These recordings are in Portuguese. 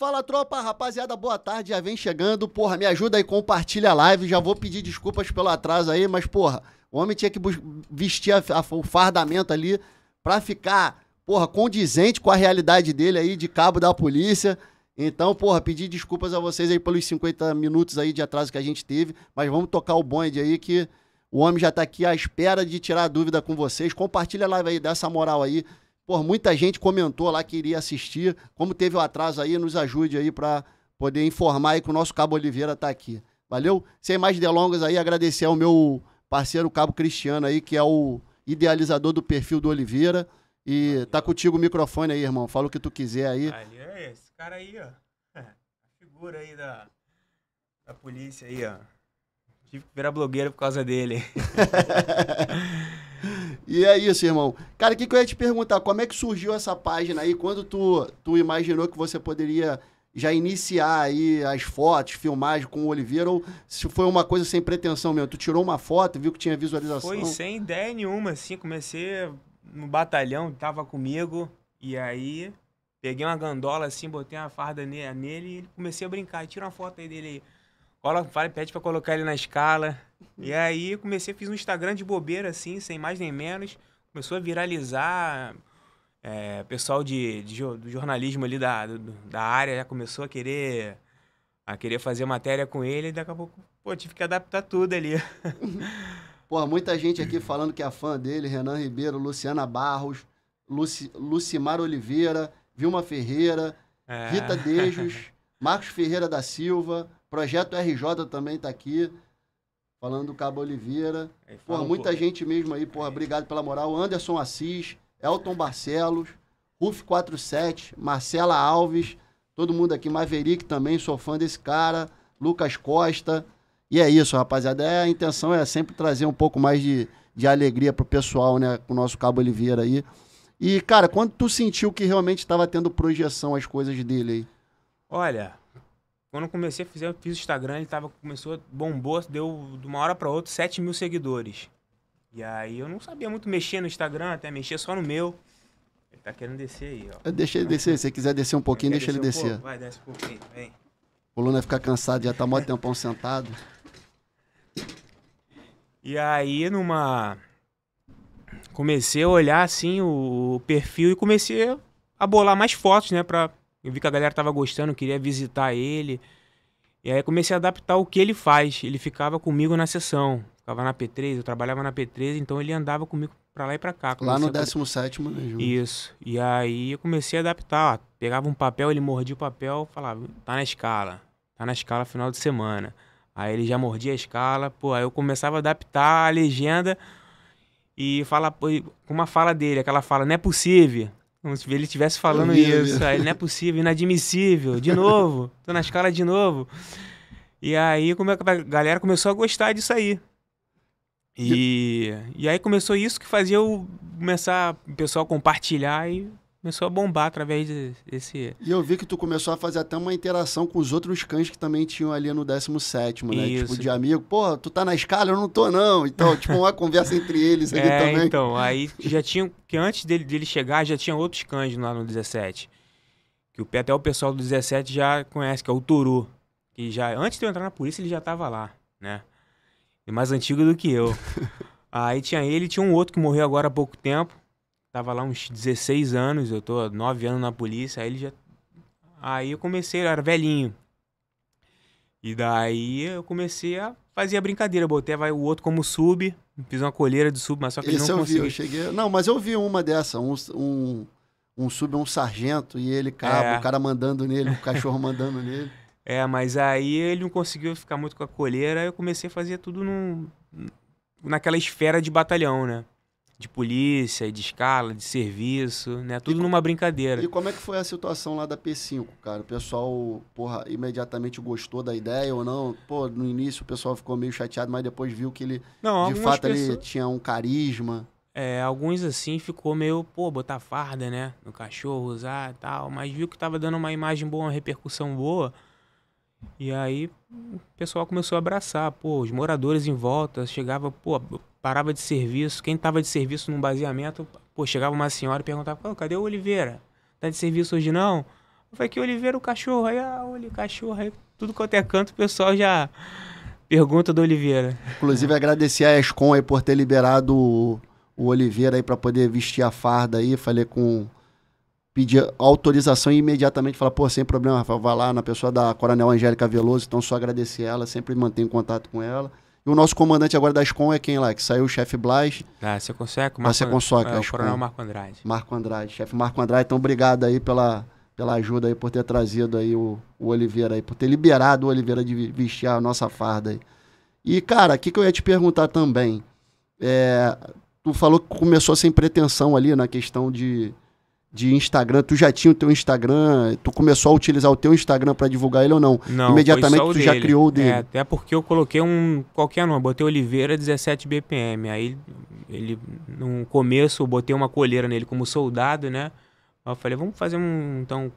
Fala tropa, rapaziada, boa tarde, já vem chegando. Porra, me ajuda e compartilha a live. Já vou pedir desculpas pelo atraso aí, mas porra, o homem tinha que vestir a, a, o fardamento ali pra ficar, porra, condizente com a realidade dele aí de cabo da polícia. Então, porra, pedir desculpas a vocês aí pelos 50 minutos aí de atraso que a gente teve, mas vamos tocar o bonde aí que o homem já tá aqui à espera de tirar a dúvida com vocês. Compartilha a live aí, dá essa moral aí por muita gente comentou lá que iria assistir. Como teve o atraso aí, nos ajude aí para poder informar aí que o nosso Cabo Oliveira está aqui. Valeu? Sem mais delongas aí, agradecer ao meu parceiro Cabo Cristiano aí, que é o idealizador do perfil do Oliveira. E tá contigo o microfone aí, irmão. Fala o que tu quiser aí. Valeu, é esse cara aí, ó. A figura aí da, da polícia aí, ó. Tive que virar blogueiro por causa dele. E é isso, irmão. Cara, o que, que eu ia te perguntar? Como é que surgiu essa página aí? Quando tu, tu imaginou que você poderia já iniciar aí as fotos, filmagem com o Oliveira, ou se foi uma coisa sem pretensão mesmo? Tu tirou uma foto, viu que tinha visualização? Foi sem ideia nenhuma, assim. Comecei no batalhão, tava comigo, e aí peguei uma gandola assim, botei uma farda nele, e comecei a brincar. Tira uma foto aí dele aí. Cola, fala, pede pra colocar ele na escala. E aí eu comecei, fiz um Instagram de bobeira, assim, sem mais nem menos. Começou a viralizar. É, pessoal de, de, do jornalismo ali da, do, da área já começou a querer a querer fazer matéria com ele e daqui a pouco, pô, tive que adaptar tudo ali. Pô, muita gente aqui falando que é fã dele, Renan Ribeiro, Luciana Barros, Luci, Lucimar Oliveira, Vilma Ferreira, é. Rita Dejos, Marcos Ferreira da Silva, Projeto RJ também está aqui falando do Cabo Oliveira. pô, porra, muita gente mesmo aí, porra, obrigado pela moral. Anderson Assis, Elton Barcelos, Ruf47, Marcela Alves, todo mundo aqui, Maverick também, sou fã desse cara, Lucas Costa. E é isso, rapaziada. É, a intenção é sempre trazer um pouco mais de, de alegria pro pessoal, né? Com o nosso Cabo Oliveira aí. E, cara, quando tu sentiu que realmente estava tendo projeção as coisas dele aí? Olha, quando eu comecei a fazer, fiz o Instagram, ele tava, começou, bombou, deu de uma hora para outra 7 mil seguidores. E aí eu não sabia muito mexer no Instagram, até mexer só no meu. Ele tá querendo descer aí, ó. Eu ele descer, se você quiser descer um pouquinho, deixa ele descer. Um vai, desce um pouquinho, vem. O Luna ficar cansado, já tá mó tempão sentado. E aí numa. Comecei a olhar assim o perfil e comecei a bolar mais fotos, né? Pra eu vi que a galera tava gostando, queria visitar ele. E aí comecei a adaptar o que ele faz. Ele ficava comigo na sessão. Ficava na P3, eu trabalhava na P3, então ele andava comigo pra lá e pra cá. lá no 17, né? Junto. Isso. E aí eu comecei a adaptar. Pegava um papel, ele mordia o papel, falava, tá na escala. Tá na escala final de semana. Aí ele já mordia a escala, pô, aí eu começava a adaptar a legenda e fala, com uma fala dele, aquela fala, não é possível. Como se ele estivesse falando isso. Aí, não é possível, inadmissível. De novo, tô na escala de novo. E aí como a galera começou a gostar disso aí. E, e aí começou isso que fazia eu começar o pessoal compartilhar e começou a bombar através desse. E eu vi que tu começou a fazer até uma interação com os outros cães que também tinham ali no 17, né? Tipo, Isso. Tipo, de amigo, pô, tu tá na escala, eu não tô, não. Então, tipo, uma conversa entre eles ali é, também. Então, aí já tinham. Que antes dele, dele chegar, já tinha outros cães lá no 17. Que o, até o pessoal do 17 já conhece, que é o Turu. Que já, antes de eu entrar na polícia, ele já tava lá, né? E mais antigo do que eu. aí tinha ele, tinha um outro que morreu agora há pouco tempo Tava lá uns 16 anos, eu tô 9 anos na polícia, aí ele já. Aí eu comecei, eu era velhinho. E daí eu comecei a fazer a brincadeira, botei vai, o outro como sub, fiz uma colheira de sub, mas só que Isso ele não eu Vi, eu cheguei. Não, mas eu vi uma dessa, um, um, um sub, um sargento, e ele cabo, é. o cara mandando nele, o cachorro mandando nele. É, mas aí ele não conseguiu ficar muito com a colheira, eu comecei a fazer tudo num, naquela esfera de batalhão, né? de polícia, de escala, de serviço, né? Tudo e, numa brincadeira. E como é que foi a situação lá da P5, cara? O pessoal, porra, imediatamente gostou da ideia ou não? Pô, no início o pessoal ficou meio chateado, mas depois viu que ele, não, de fato, pessoas... ele tinha um carisma. É, alguns assim ficou meio, pô, botar farda, né? No cachorro, usar e tal. Mas viu que tava dando uma imagem boa, uma repercussão boa. E aí o pessoal começou a abraçar, pô, os moradores em volta, chegava, pô, parava de serviço. Quem estava de serviço num baseamento, pô, chegava uma senhora e perguntava: cadê o Oliveira? Tá de serviço hoje não? Eu falei: que Oliveira, o cachorro. Aí, ah, olha, cachorro. Aí, tudo quanto é canto, o pessoal já pergunta do Oliveira. Inclusive, agradecer a Escom aí por ter liberado o, o Oliveira aí para poder vestir a farda aí. Falei com. Pedir autorização e imediatamente falar, pô, sem problema, Rafael, vai lá na pessoa da Coronel Angélica Veloso, então só agradecer ela, sempre mantenho contato com ela o nosso comandante agora da SCOM é quem lá? Que saiu o chefe Blas. Da ah, Seconseco. Da ah, Seconseco. É, é, o coronel Marco Andrade. Marco Andrade. Chefe Marco Andrade, então obrigado aí pela, pela ajuda aí, por ter trazido aí o, o Oliveira aí, por ter liberado o Oliveira de vestir a nossa farda aí. E, cara, o que, que eu ia te perguntar também? É, tu falou que começou sem pretensão ali na questão de, de Instagram, tu já tinha o teu Instagram, tu começou a utilizar o teu Instagram para divulgar ele ou não? Não, imediatamente tu dele. já criou o dele. É, até porque eu coloquei um qualquer nome, botei Oliveira 17 BPM, aí ele no começo eu botei uma colheira nele como soldado, né? eu falei, vamos fazer um então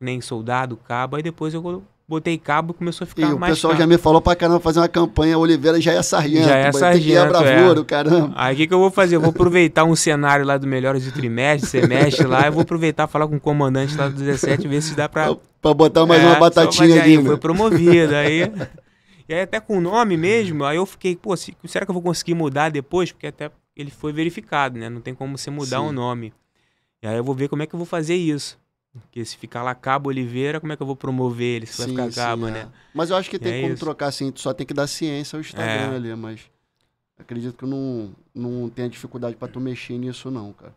nem soldado, cabo, aí depois eu botei cabo começou a ficar e mais o pessoal caro. já me falou pra caramba fazer uma campanha Oliveira já é sargento, já é sargento, tem é. bravura, é. caramba. Aí o que, que eu vou fazer? Eu vou aproveitar um cenário lá do Melhores de Trimestre, semestre lá, eu vou aproveitar falar com o comandante lá do 17 ver se dá pra... pra botar mais é, uma batatinha ali. Aí, foi promovido, aí... E aí até com o nome mesmo, aí eu fiquei, pô, será que eu vou conseguir mudar depois? Porque até ele foi verificado, né? Não tem como você mudar o um nome. E aí eu vou ver como é que eu vou fazer isso. Porque se ficar lá Cabo Oliveira, como é que eu vou promover ele se sim, vai ficar Cabo, sim, é. né? Mas eu acho que e tem é como isso. trocar, assim, tu só tem que dar ciência ao Instagram é. ali, mas acredito que não, não tenha dificuldade para tu mexer nisso não, cara.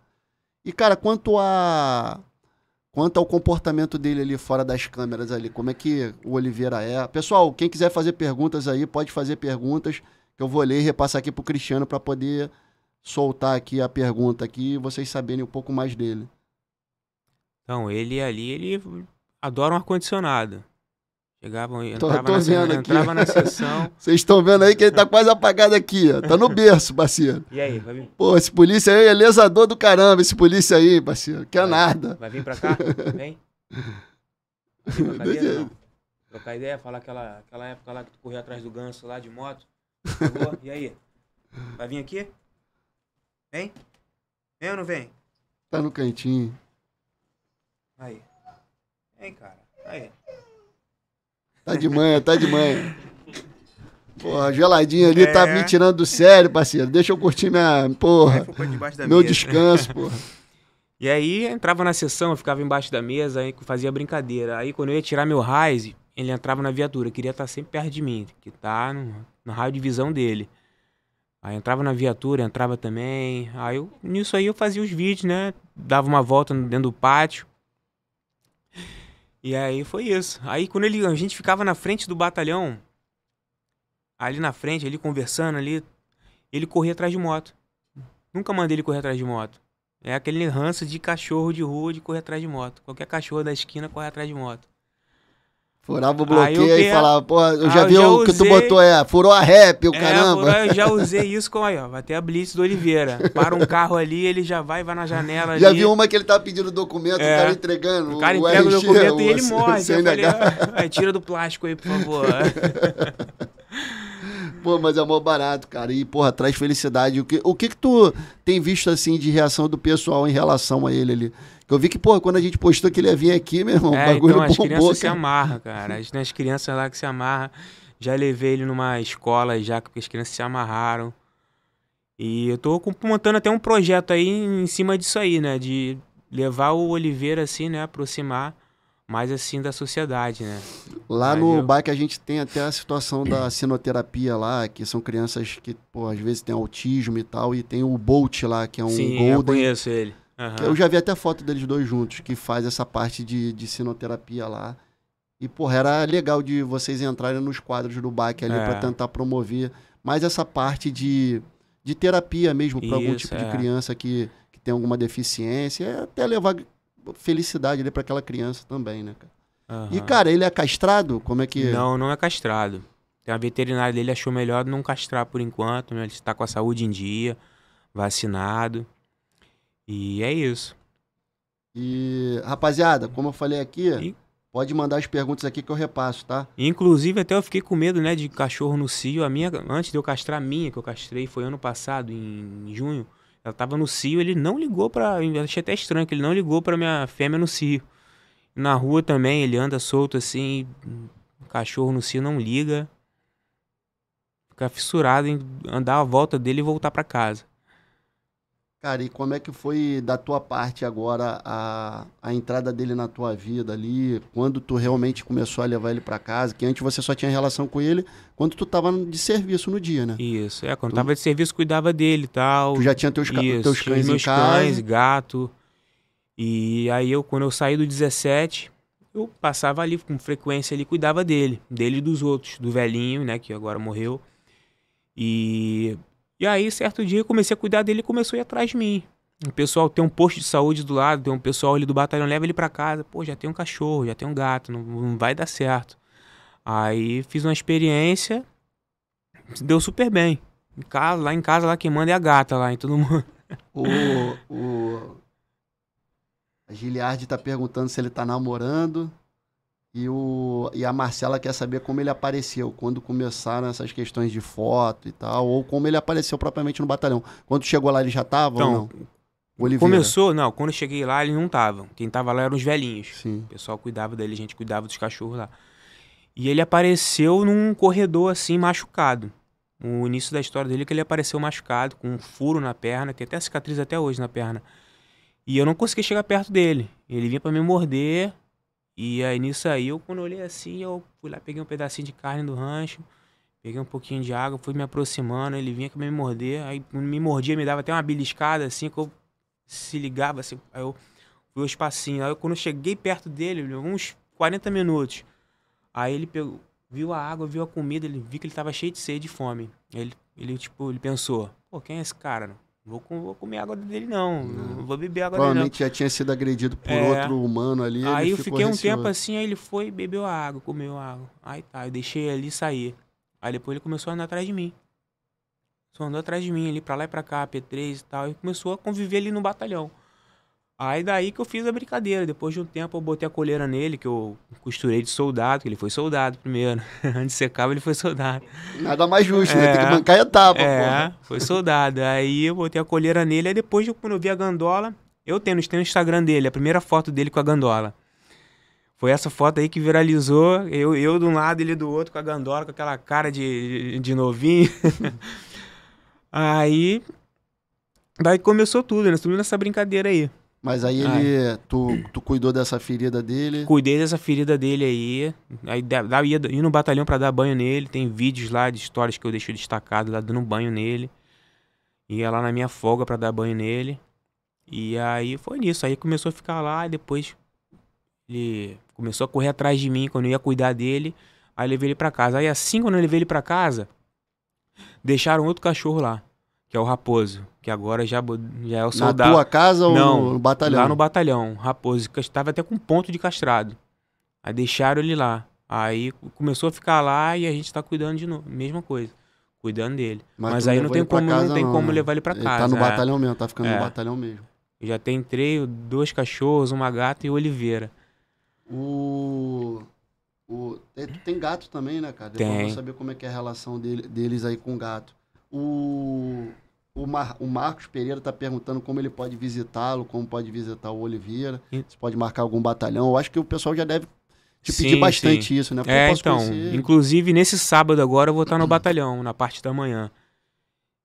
E, cara, quanto a... Quanto ao comportamento dele ali fora das câmeras ali, como é que o Oliveira é? Pessoal, quem quiser fazer perguntas aí, pode fazer perguntas, que eu vou ler e repassar aqui pro Cristiano para poder soltar aqui a pergunta aqui e vocês saberem um pouco mais dele. Então, ele ali, ele adora um ar-condicionado. Chegavam, entrava, tô, tô na, entrava na sessão. Vocês estão vendo aí que ele tá quase apagado aqui, ó. Tá no berço, parceiro. E aí, vai vir? Pô, esse polícia aí é lesador do caramba, esse polícia aí, parceiro. Quer vai, nada. Vai vir pra cá? Vem. Vem pra cadeira, não. Trocar ideia, falar aquela, aquela época lá que tu corria atrás do ganso lá de moto. Chegou, e aí? Vai vir aqui? Vem? Vem ou não vem? Tá no cantinho. Aí. Hein, cara? Aí. Tá de manhã, tá de manhã. Porra, geladinha ali tá é. tá me tirando do sério, parceiro. Deixa eu curtir minha. Porra. meu mesa. descanso, porra. E aí entrava na sessão, eu ficava embaixo da mesa, aí fazia brincadeira. Aí quando eu ia tirar meu Rise, ele entrava na viatura, queria estar tá sempre perto de mim, que tá no, no raio de visão dele. Aí entrava na viatura, entrava também. Aí eu, nisso aí eu fazia os vídeos, né? Dava uma volta dentro do pátio. E aí foi isso. Aí quando ele, a gente ficava na frente do batalhão, ali na frente, ele conversando ali, ele corria atrás de moto. Nunca mandei ele correr atrás de moto. É aquele ranço de cachorro de rua de correr atrás de moto. Qualquer cachorro da esquina corre atrás de moto. Furava o bloqueio eu, e falava, pô eu já ah, vi eu já o que tu botou, é, furou a rap, o é, caramba. eu já usei isso com, aí, ó, até a Blitz do Oliveira. Para um carro ali, ele já vai, vai na janela já ali. Já vi uma que ele tava tá pedindo documento, é. o cara entregando. O cara o entrega o, documento o, e ele morre. Eu falei, ah, tira do plástico aí, por favor. Pô, mas é mó barato, cara. E, porra, traz felicidade. O que, o que que tu tem visto, assim, de reação do pessoal em relação a ele ali? Que eu vi que, pô, quando a gente postou que ele ia vir aqui, meu irmão, é, bagulho então, as bombou, crianças se amarra, cara. As, as crianças lá que se amarram. Já levei ele numa escola já, porque as crianças se amarraram. E eu tô montando até um projeto aí em cima disso aí, né? De levar o Oliveira, assim, né? Aproximar mais assim da sociedade, né? Lá Mas no eu... bairro a gente tem até a situação da sinoterapia lá, que são crianças que, pô, às vezes tem autismo e tal, e tem o Bolt lá, que é um Sim, Golden. Eu conheço ele. Uhum. Eu já vi até foto deles dois juntos, que faz essa parte de, de sinoterapia lá. E, porra, era legal de vocês entrarem nos quadros do bike ali é. para tentar promover mais essa parte de, de terapia mesmo para algum tipo é. de criança que, que tem alguma deficiência. É até levar felicidade ali para aquela criança também, né, cara? Uhum. E, cara, ele é castrado? Como é que. É? Não, não é castrado. A veterinária dele achou melhor não castrar por enquanto, né? ele está com a saúde em dia, vacinado. E é isso. E, rapaziada, como eu falei aqui, e... pode mandar as perguntas aqui que eu repasso, tá? Inclusive, até eu fiquei com medo, né, de cachorro no cio. A minha, antes de eu castrar a minha, que eu castrei, foi ano passado, em junho. Ela tava no cio, ele não ligou pra. Eu achei até estranho que ele não ligou pra minha fêmea no cio. Na rua também, ele anda solto assim, cachorro no cio não liga. Fica fissurado em andar a volta dele e voltar para casa. Cara, e como é que foi da tua parte agora a, a entrada dele na tua vida ali? Quando tu realmente começou a levar ele para casa? Que antes você só tinha relação com ele quando tu tava de serviço no dia, né? Isso, é, quando tu, tava de serviço cuidava dele e tal. Tu já tinha teus, isso, teus cães meus em casa? cães, gato. E aí eu, quando eu saí do 17, eu passava ali com frequência ali, cuidava dele, dele e dos outros, do velhinho, né, que agora morreu. E e aí, certo dia, eu comecei a cuidar dele e começou a ir atrás de mim. O pessoal tem um posto de saúde do lado, tem um pessoal ali do batalhão, leva ele para casa. Pô, já tem um cachorro, já tem um gato, não, não vai dar certo. Aí fiz uma experiência, deu super bem. Em casa, lá em casa, lá quem manda é a gata lá, em todo mundo. O, o... A Giliardi tá perguntando se ele tá namorando. E, o, e a Marcela quer saber como ele apareceu, quando começaram essas questões de foto e tal, ou como ele apareceu propriamente no batalhão. Quando chegou lá, ele já estava então, ou não? Oliveira. Começou, não, quando eu cheguei lá, ele não estavam. Quem estava lá eram os velhinhos. Sim. O pessoal cuidava dele, a gente cuidava dos cachorros lá. E ele apareceu num corredor assim, machucado. O início da história dele é que ele apareceu machucado, com um furo na perna, tem até cicatriz até hoje na perna. E eu não consegui chegar perto dele. Ele vinha para me morder, e aí nisso aí, eu quando olhei assim, eu fui lá, peguei um pedacinho de carne do rancho, peguei um pouquinho de água, fui me aproximando, ele vinha querer me morder, aí me mordia, me dava até uma beliscada assim, que eu se ligava assim, aí eu fui o passinhos. Aí eu, quando eu cheguei perto dele, uns 40 minutos, aí ele pegou, viu a água, viu a comida, ele viu que ele tava cheio de sede e fome. Ele, ele tipo, ele pensou, pô, quem é esse cara? Vou, com, vou comer água dele, não. Não, não vou beber água dele. Provavelmente já tinha sido agredido por é. outro humano ali. Aí eu fiquei um tempo assim, aí ele foi, bebeu a água, comeu a água. Aí tá, eu deixei ali sair. Aí depois ele começou a andar atrás de mim. Só andou atrás de mim ali, pra lá e pra cá, P3 e tal. E começou a conviver ali no batalhão. Aí daí que eu fiz a brincadeira. Depois de um tempo eu botei a coleira nele, que eu costurei de soldado, que ele foi soldado primeiro. Antes de secava, ele foi soldado. Nada mais justo, né? é, né? Tem que bancar a etapa, É, porra. foi soldado. aí eu botei a coleira nele, aí depois, quando eu vi a gandola, eu tenho, tenho no Instagram dele, a primeira foto dele com a gandola. Foi essa foto aí que viralizou, eu, eu de um lado, ele do outro, com a gandola, com aquela cara de, de, de novinho. aí, daí começou tudo, né? Tudo nessa brincadeira aí. Mas aí ele. Ah. Tu, tu cuidou dessa ferida dele? Cuidei dessa ferida dele aí. Aí da, da, ia, ia no batalhão para dar banho nele. Tem vídeos lá de histórias que eu deixei destacado lá dando banho nele. Ia lá na minha folga para dar banho nele. E aí foi nisso. Aí começou a ficar lá e depois ele começou a correr atrás de mim quando eu ia cuidar dele. Aí levei ele para casa. Aí assim quando eu levei ele para casa, deixaram outro cachorro lá, que é o Raposo que agora já, já é o soldado. Na tua casa ou Não, no batalhão? Lá no batalhão. Raposo estava até com ponto de castrado. Aí deixaram ele lá. Aí começou a ficar lá e a gente está cuidando de novo. Mesma coisa. Cuidando dele. Mas, Mas aí não tem, como, casa, não tem não. como né? levar ele para tá casa. tá no é. batalhão mesmo, tá ficando é. no batalhão mesmo. Eu já tem três, dois cachorros, uma gata e Oliveira. O. o é, tem gato também, né, cara? Tem. eu vou saber como é que é a relação dele, deles aí com gato. O. O, Mar, o Marcos Pereira está perguntando como ele pode visitá-lo, como pode visitar o Oliveira, se pode marcar algum batalhão. Eu acho que o pessoal já deve te sim, pedir bastante sim. isso, né? Porque é, então, conhecer... inclusive nesse sábado agora eu vou estar no batalhão, na parte da manhã.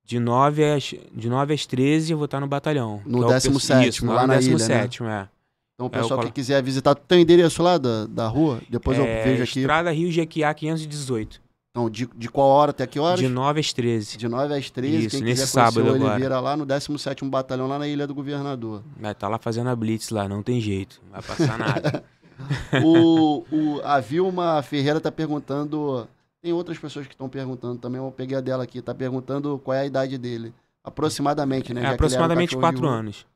De 9 às, de 9 às 13 eu vou estar no batalhão. É no 17, é lá no na 17, né? é. Então, o é, pessoal é, que quiser visitar, tem o endereço lá da, da rua? Depois é, eu vejo aqui. Estrada Rio Jequiá 518. Então de, de qual hora até que horas? De 9 às 13. De 9 às 13. Isso, Quem nesse sábado o Oliveira agora. lá no 17º Batalhão, lá na Ilha do Governador. Vai estar tá lá fazendo a blitz lá, não tem jeito. Não vai passar nada. o, o, a Vilma Ferreira tá perguntando... Tem outras pessoas que estão perguntando também, eu peguei a dela aqui. Tá perguntando qual é a idade dele. Aproximadamente, né? É, aproximadamente 4 anos.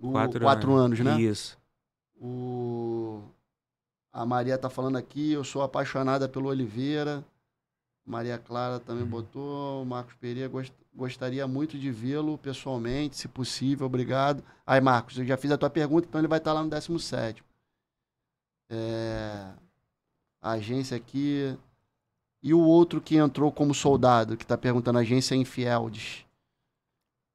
4 quatro, anos. anos, né? Isso. O... A Maria tá falando aqui, eu sou apaixonada pelo Oliveira. Maria Clara também uhum. botou. Marcos Pereira gost, gostaria muito de vê-lo pessoalmente, se possível. Obrigado. Aí, Marcos, eu já fiz a tua pergunta, então ele vai estar tá lá no 17. É, a agência aqui. E o outro que entrou como soldado, que está perguntando, agência Infieldes.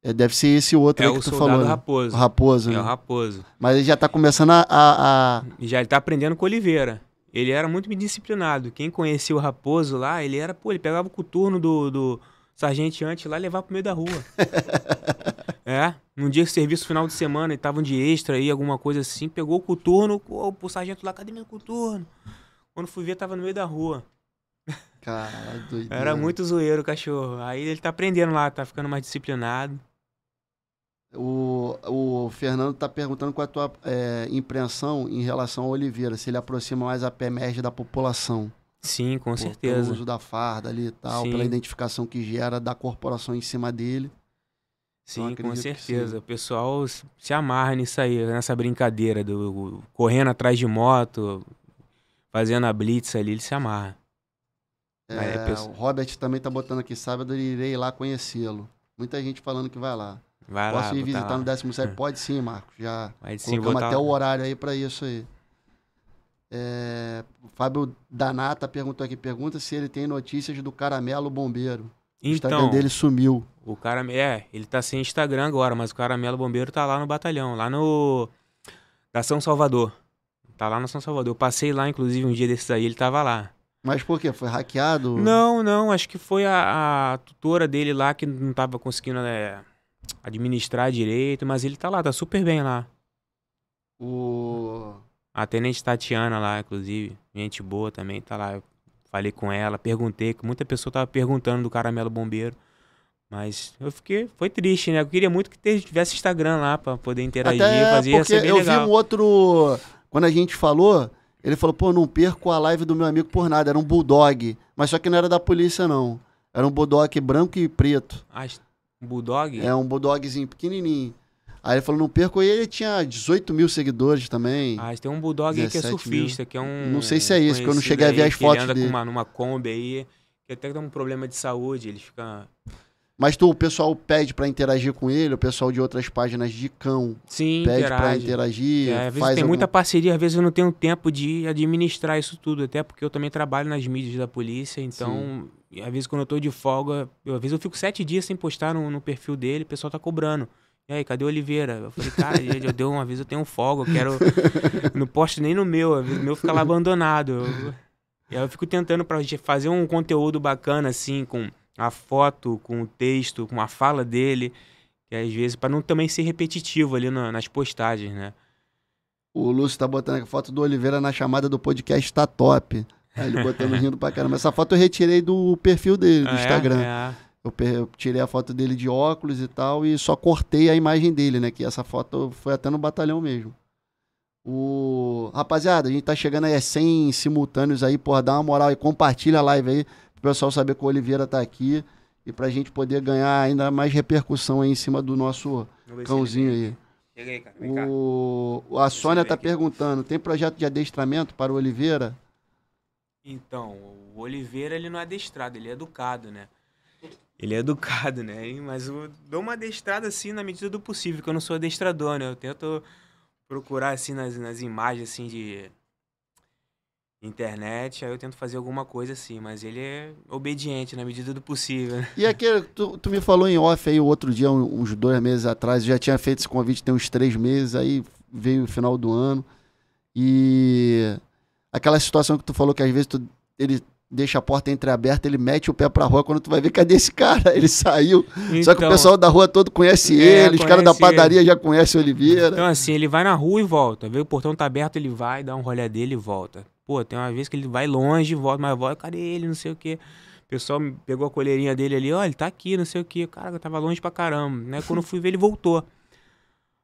É, deve ser esse outro é aí que tu falou. o né? Raposo. O Raposo, É né? o Raposo. Mas ele já está começando a, a, a... Já, ele está aprendendo com Oliveira. Ele era muito disciplinado. Quem conhecia o Raposo lá, ele era... Pô, ele pegava o coturno do, do sargento antes lá e levava pro meio da rua. é. Num dia serviço final de semana, e estavam de extra aí, alguma coisa assim, pegou o coturno, pô, o sargento lá, cadê meu coturno? Quando fui ver, tava no meio da rua. Cara, é doido. Era muito zoeiro o cachorro. Aí ele tá aprendendo lá, tá ficando mais disciplinado. O, o Fernando está perguntando qual é a tua é, impressão em relação ao Oliveira, se ele aproxima mais a PMERG da população. Sim, com certeza. Pelo uso da farda ali e tal, sim. pela identificação que gera da corporação em cima dele. Sim, então, com certeza. O pessoal se amarra nisso aí, nessa brincadeira do correndo atrás de moto, fazendo a blitz ali, ele se amarra. É, O Robert também está botando aqui, sábado irei lá conhecê-lo. Muita gente falando que vai lá. Vai Posso lá, ir visitar lá. no 17? Pode sim, Marco Já Mas sim, colocamos até o horário aí para isso aí. É, Fábio Danata perguntou aqui, pergunta se ele tem notícias do Caramelo Bombeiro. Então, o Instagram então, dele sumiu. O cara, é, ele tá sem Instagram agora, mas o Caramelo Bombeiro tá lá no batalhão, lá no da São Salvador. Tá lá no São Salvador. Eu passei lá, inclusive, um dia desses aí, ele tava lá. Mas por quê? Foi hackeado? Não, não, acho que foi a, a tutora dele lá que não tava conseguindo é, administrar direito, mas ele tá lá, tá super bem lá. O. A tenente Tatiana lá, inclusive, gente boa também, tá lá. Eu falei com ela, perguntei, que muita pessoa tava perguntando do caramelo bombeiro. Mas eu fiquei. Foi triste, né? Eu queria muito que tivesse Instagram lá pra poder interagir, Até é, fazer porque ia ser bem Eu legal. vi um outro. Quando a gente falou, ele falou, pô, não perco a live do meu amigo por nada. Era um bulldog. Mas só que não era da polícia, não. Era um bulldog branco e preto. Acho... Um bulldog? É, um bulldogzinho pequenininho. Aí ele falou, não perco. E ele tinha 18 mil seguidores também. Ah, tem um bulldog aí que é surfista, mil. que é um... Não sei se é isso, porque eu não cheguei aí, a ver as fotos ele anda dele. Com uma, numa Kombi aí, que até tem um problema de saúde, ele fica... Mas tu, o pessoal pede para interagir com ele, o pessoal de outras páginas de cão Sim, pede para interagir. É, às vezes tem muita parceria, às vezes eu não tenho tempo de administrar isso tudo, até porque eu também trabalho nas mídias da polícia, então às vezes quando eu tô de folga, eu, às vezes eu fico sete dias sem postar no, no perfil dele, o pessoal tá cobrando. E aí, cadê o Oliveira? Eu falei, cara, eu deu uma vez, eu tenho um folga eu quero. não posto nem no meu, o meu fica lá abandonado. Eu... E aí eu fico tentando para fazer um conteúdo bacana, assim, com a foto com o texto, com a fala dele, que às vezes para não também ser repetitivo ali nas postagens, né? O Lúcio tá botando a foto do Oliveira na chamada do podcast tá top. ele botando rindo pra caramba. Essa foto eu retirei do perfil dele, do ah, é? Instagram. É, é. Eu, tirei a foto dele de óculos e tal e só cortei a imagem dele, né? Que essa foto foi até no batalhão mesmo. O... Rapaziada, a gente tá chegando aí a é 100 simultâneos aí, porra, dá uma moral e compartilha a live aí o pessoal saber que o Oliveira está aqui e para a gente poder ganhar ainda mais repercussão aí em cima do nosso cãozinho aí. Chega aí, cara. Vem cá. O, a Sônia está perguntando, tem projeto de adestramento para o Oliveira? Então, o Oliveira ele não é adestrado, ele é educado, né? Ele é educado, né? Mas eu dou uma adestrada assim na medida do possível, que eu não sou adestrador, né? Eu tento procurar assim nas, nas imagens assim de internet, aí eu tento fazer alguma coisa assim, mas ele é obediente na medida do possível. Né? E aquele, tu, tu me falou em off aí o outro dia, uns dois meses atrás, já tinha feito esse convite tem uns três meses, aí veio o final do ano. E aquela situação que tu falou que às vezes tu, ele deixa a porta entreaberta, ele mete o pé pra rua quando tu vai ver, cadê esse cara? Ele saiu. Então, Só que o então, pessoal da rua todo conhece é, ele, os caras da padaria já conhecem o Oliveira. Então, assim, ele vai na rua e volta. Vê o portão tá aberto, ele vai, dá um rolê dele e volta. Pô, tem uma vez que ele vai longe, volta, mas volta, cadê ele, não sei o quê. O pessoal pegou a colherinha dele ali, ó, ele tá aqui, não sei o quê. Cara, eu tava longe pra caramba, né? Quando eu fui ver, ele voltou.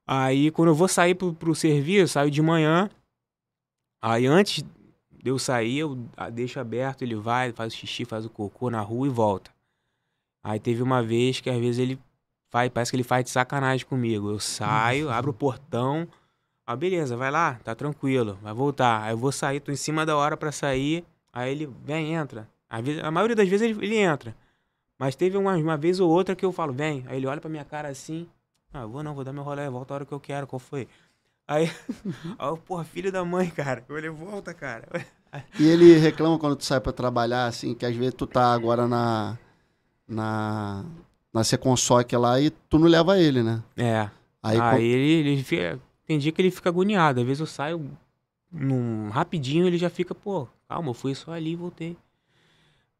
Aí, quando eu vou sair pro, pro serviço, saio de manhã. Aí, antes de eu sair, eu deixo aberto, ele vai, faz o xixi, faz o cocô na rua e volta. Aí teve uma vez que às vezes ele faz, parece que ele faz de sacanagem comigo. Eu saio, abro o portão, ah, beleza, vai lá, tá tranquilo, vai voltar. Aí eu vou sair, tô em cima da hora para sair. Aí ele vem, entra. a maioria das vezes ele, ele entra. Mas teve uma, uma, vez ou outra que eu falo, vem. Aí ele olha pra minha cara assim. Ah, vou não, vou dar meu rolê, volta a hora que eu quero, qual foi? Aí, aí porra, filho da mãe, cara. Eu falei, volta, cara. E ele reclama quando tu sai pra trabalhar, assim, que às vezes tu tá agora na. na. na Seconsoc lá e tu não leva ele, né? É. Aí, aí ele, ele fica tem dia que ele fica agoniado. Às vezes eu saio num, rapidinho ele já fica, pô, calma, eu fui só ali e voltei.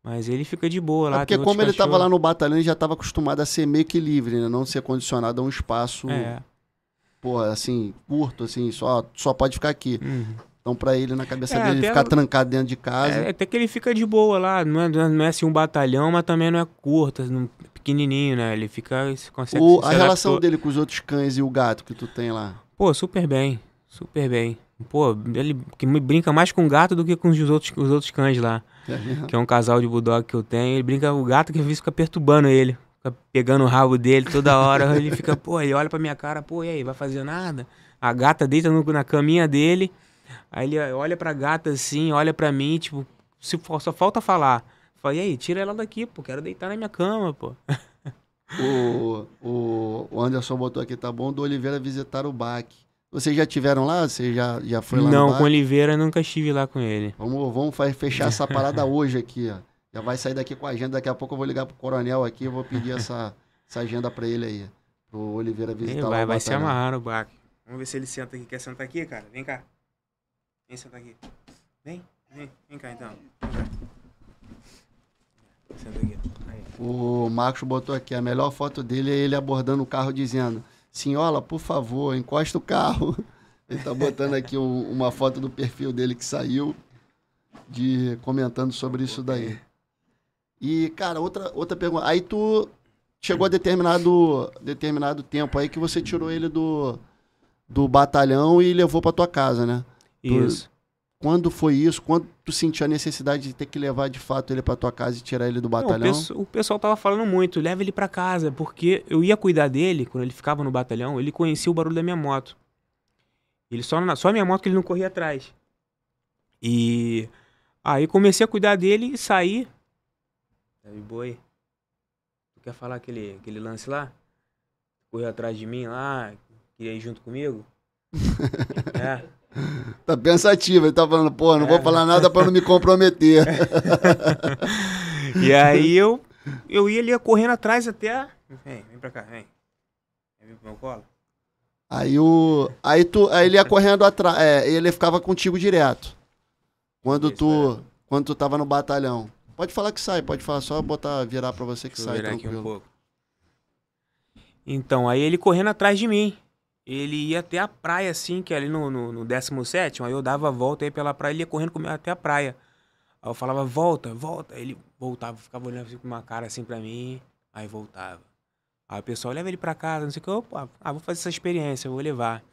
Mas ele fica de boa lá. É porque como ele estava lá no batalhão, ele já estava acostumado a ser meio que livre, né? Não ser condicionado a um espaço, é. pô, assim, curto, assim, só, só pode ficar aqui. Uhum. Então, para ele, na cabeça é, dele, ficar a... trancado dentro de casa. É, até que ele fica de boa lá. Não é, não é, é assim um batalhão, mas também não é curto, não, assim, pequenininho, né? Ele fica. Consegue, o, a relação dele com os outros cães e o gato que tu tem lá? Pô, super bem. Super bem. Pô, ele que brinca mais com o gato do que com os outros, os outros cães lá. É que é um casal de bulldog que eu tenho. Ele brinca com o gato que eu fica perturbando ele. Fica pegando o rabo dele toda hora. ele fica, pô, ele olha pra minha cara, pô, e aí, vai fazer nada? A gata deita no, na caminha dele. Aí ele olha pra gata assim, olha pra mim, tipo, se, só falta falar. Fala, e aí, tira ela daqui, pô, quero deitar na minha cama, pô. O, o, o Anderson botou aqui, tá bom, do Oliveira visitar o Baque. Vocês já tiveram lá? Você já, já foi lá Não, com Oliveira nunca estive lá com ele. Vamos, vamos fechar essa parada hoje aqui, ó. Já vai sair daqui com a agenda. Daqui a pouco eu vou ligar pro coronel aqui, eu vou pedir essa, essa agenda pra ele aí. Pro Oliveira visitar ele vai, o Vai se tá amarrar o Baque. Vamos ver se ele senta aqui. Quer sentar aqui, cara? Vem cá. Vem sentar aqui. Vem, vem, vem cá então. Vem cá. O Marcos botou aqui, a melhor foto dele é ele abordando o carro dizendo, senhora, por favor, encosta o carro. Ele tá botando aqui um, uma foto do perfil dele que saiu, de comentando sobre isso daí. E, cara, outra, outra pergunta. Aí tu chegou a determinado, determinado tempo aí que você tirou ele do, do batalhão e levou para tua casa, né? Isso. Quando foi isso? Quando tu sentiu a necessidade de ter que levar de fato ele para tua casa e tirar ele do batalhão? Não, o pessoal tava falando muito, leva ele para casa, porque eu ia cuidar dele quando ele ficava no batalhão, ele conhecia o barulho da minha moto. Ele só na, só a minha moto que ele não corria atrás. E aí comecei a cuidar dele e saí. Aí, Boi, tu quer falar aquele, aquele lance lá? Correu atrás de mim lá, queria ir junto comigo? é. tá pensativo, ele tá falando, pô, não vou é. falar nada para não me comprometer. e aí eu, eu ia ali correndo atrás até. Vem, vem pra cá, vem. Vem pro meu colo. Aí o. Aí tu. Aí ele ia correndo atrás. É, ele ficava contigo direto. Quando tu. É. Quando tu tava no batalhão. Pode falar que sai, pode falar, só botar, virar pra você que Deixa sai. Eu virar tranquilo. aqui um pouco. Então, aí ele correndo atrás de mim ele ia até a praia, assim, que é ali no, no, no 17, aí eu dava a volta aí pela praia, ele ia correndo comigo até a praia. Aí eu falava, volta, volta. Aí ele voltava, ficava olhando assim, com uma cara assim pra mim, aí voltava. Aí o pessoal leva ele pra casa, não sei o que, opa, ah, vou fazer essa experiência, vou levar.